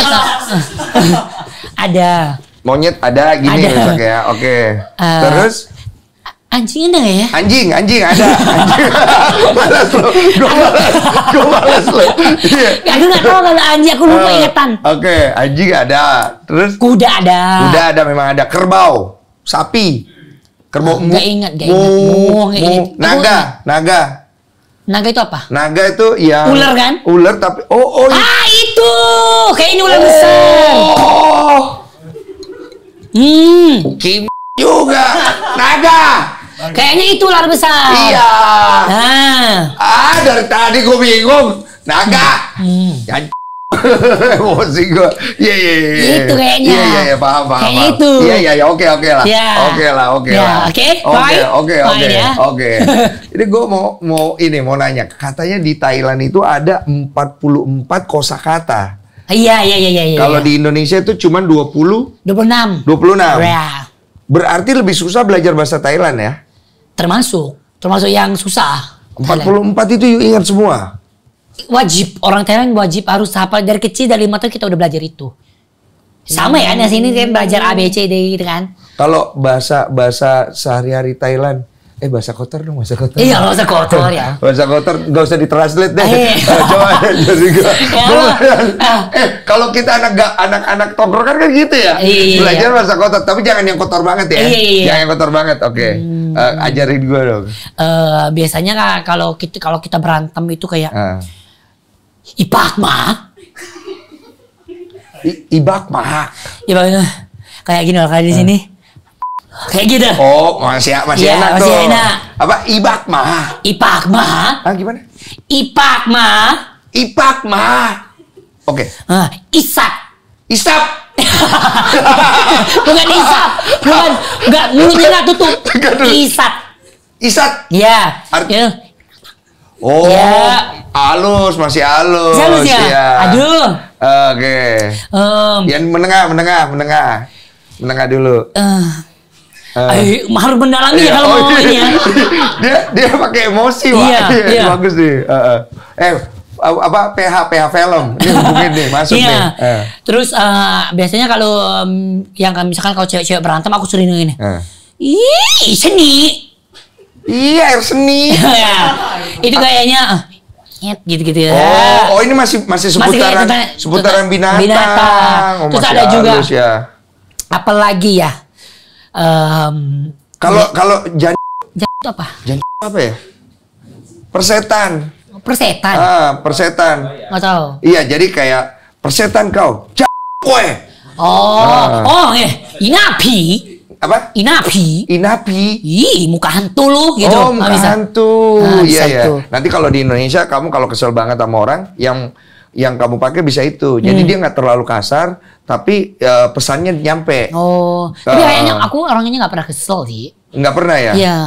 ada. Monyet ada gini ada. ya, oke. Okay. Uh, eh, Terus? Anjing ada ya? Anjing, anjing ada. Anjing. males lo. Gue males. Gue males lo. Iya. Aku gak tau kalau anjing. Aku lupa uh, ingatan. Oke. Okay. Anjing ada. Terus? Kuda ada. Kuda ada memang ada. Kerbau. Sapi. Kerbau oh, ah, Gak ingat. Gak ingat. Ingat. Naga. Naga. Naga itu apa? Naga itu ya. Ular kan? Ular tapi. Oh, oh. Ah itu. Kayaknya ular besar. Oh. Hmm. Kim juga. Naga. Kayaknya itu ular besar. Iya. Ah, ah dari tadi gue bingung. Naga. Hmm. Ya, emosi gue. Iya, iya, iya, iya. Itu kayaknya. Iya, iya, iya, paham, paham. Kayak paham. itu. Iya, iya, iya, oke, oke lah. Iya. Oke lah, oke ya, lah. Oke, oke, oke, oke, ya. oke. Ini gue mau, mau ini, mau nanya. Katanya di Thailand itu ada 44 kosakata. Iya, iya, iya, iya. iya. Kalau iya. di Indonesia itu cuma 20. 26. 26. Iya. Berarti lebih susah belajar bahasa Thailand ya? Termasuk, termasuk yang susah. 44 Thailand. itu you ingat semua? Wajib, orang Thailand wajib harus hafal. Dari kecil, dari lima tahun kita udah belajar itu. Sama ya, hmm. ya, di sini kan belajar ABCD gitu kan. Kalau bahasa bahasa sehari-hari Thailand, Eh bahasa kotor dong, bahasa kotor. Iya, bahasa kotor ya. bahasa kotor nggak usah ditranslate deh. Eh. Nah, coba jadi gue. Ya ah. eh, kalau kita anak gak anak-anak tongkrong kan kan gitu ya. Iya, iya Belajar iya. bahasa kotor, tapi jangan yang kotor banget ya. Iya, iya. iya. Jangan yang kotor banget. Oke. Okay. Eh, hmm. Uh, ajarin gue dong. Uh, biasanya kalau kita kalau kita berantem itu kayak uh. Ipak mah. Ibak mah. Ibak kayak gini loh, kayak di ah. sini. Uh Kayak gitu. Oh, masih masih ya, enak masih tuh. enak. Apa ibak mah? Ipak mah. Ah, gimana? Ipak mah. Ipak mah. Oke. Okay. Ah, isap Isap. bukan isap. Bukan enggak mulutnya enggak tutup. Isap. Isap. Iya. Artinya. Oh. Ya. Halus, masih halus. Masih halus ya? ya. Aduh. Oke. Okay. Um, Yang menengah, menengah, menengah. Menengah dulu. Uh, Uh, eh. Ay, eh, harus mendalami ya iya, ya kalau oh, iya. mau ini dia dia pakai emosi wah. Iya, iya, iya. Bagus nih. Uh, Eh apa PH PH film ini hubungin nih masuk iya. nih. Uh. Terus uh, biasanya kalau um, yang misalkan kalau cewek-cewek berantem aku sering ini. Uh. Ih seni. Iya air seni. Iya. Itu kayaknya gitu-gitu ya. Oh, oh ini masih masih seputaran masih kayak, seputaran binatang. binatang. Oh, Terus ada juga. ya. Apalagi ya? um, kalau kalau jan jan apa? Jan apa ya? Persetan. Persetan. Ah, persetan. nggak tahu. Iya, jadi kayak persetan kau. Jan Oh, ah. oh, eh, inapi apa? Inapi. Inapi. Ih, muka hantu lu gitu. Oh, ah, muka ah, bisa. hantu. Iya, ah, iya. Nanti kalau di Indonesia kamu kalau kesel banget sama orang yang yang kamu pakai bisa itu. Jadi hmm. dia nggak terlalu kasar, tapi uh, pesannya nyampe. Oh, tapi uh, kayaknya aku orangnya nggak pernah kesel sih. Nggak pernah ya? Iya.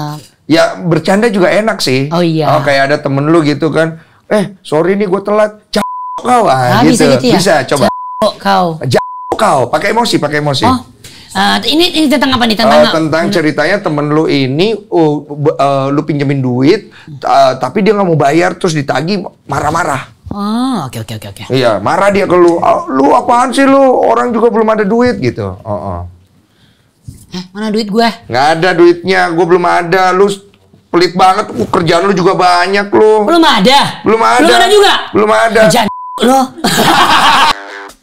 Ya bercanda juga enak sih. Oh iya. Oh kayak ada temen lu gitu kan, eh sorry nih gue telat, cak kau ah, ah gitu. Bisa, gitu ya? bisa coba. Cak kau. Cak kau, pakai emosi, pakai emosi. Oh. Uh, ini, ini tentang apa nih? Tentang, uh, tentang hmm. ceritanya temen lu ini, uh, uh, lu pinjemin duit, uh, tapi dia nggak mau bayar, terus ditagi marah-marah. Oh, oke okay, oke okay, oke okay. oke. Iya, marah dia ke lu. Oh, lu apaan sih lu? Orang juga belum ada duit gitu. Oh, oh. Eh, mana duit gue? Nggak ada duitnya, gue belum ada. Lu pelit banget, uh, kerjaan lu juga banyak lu. Belum ada? Belum ada. Belum ada juga? Belum ada. Jangan lu.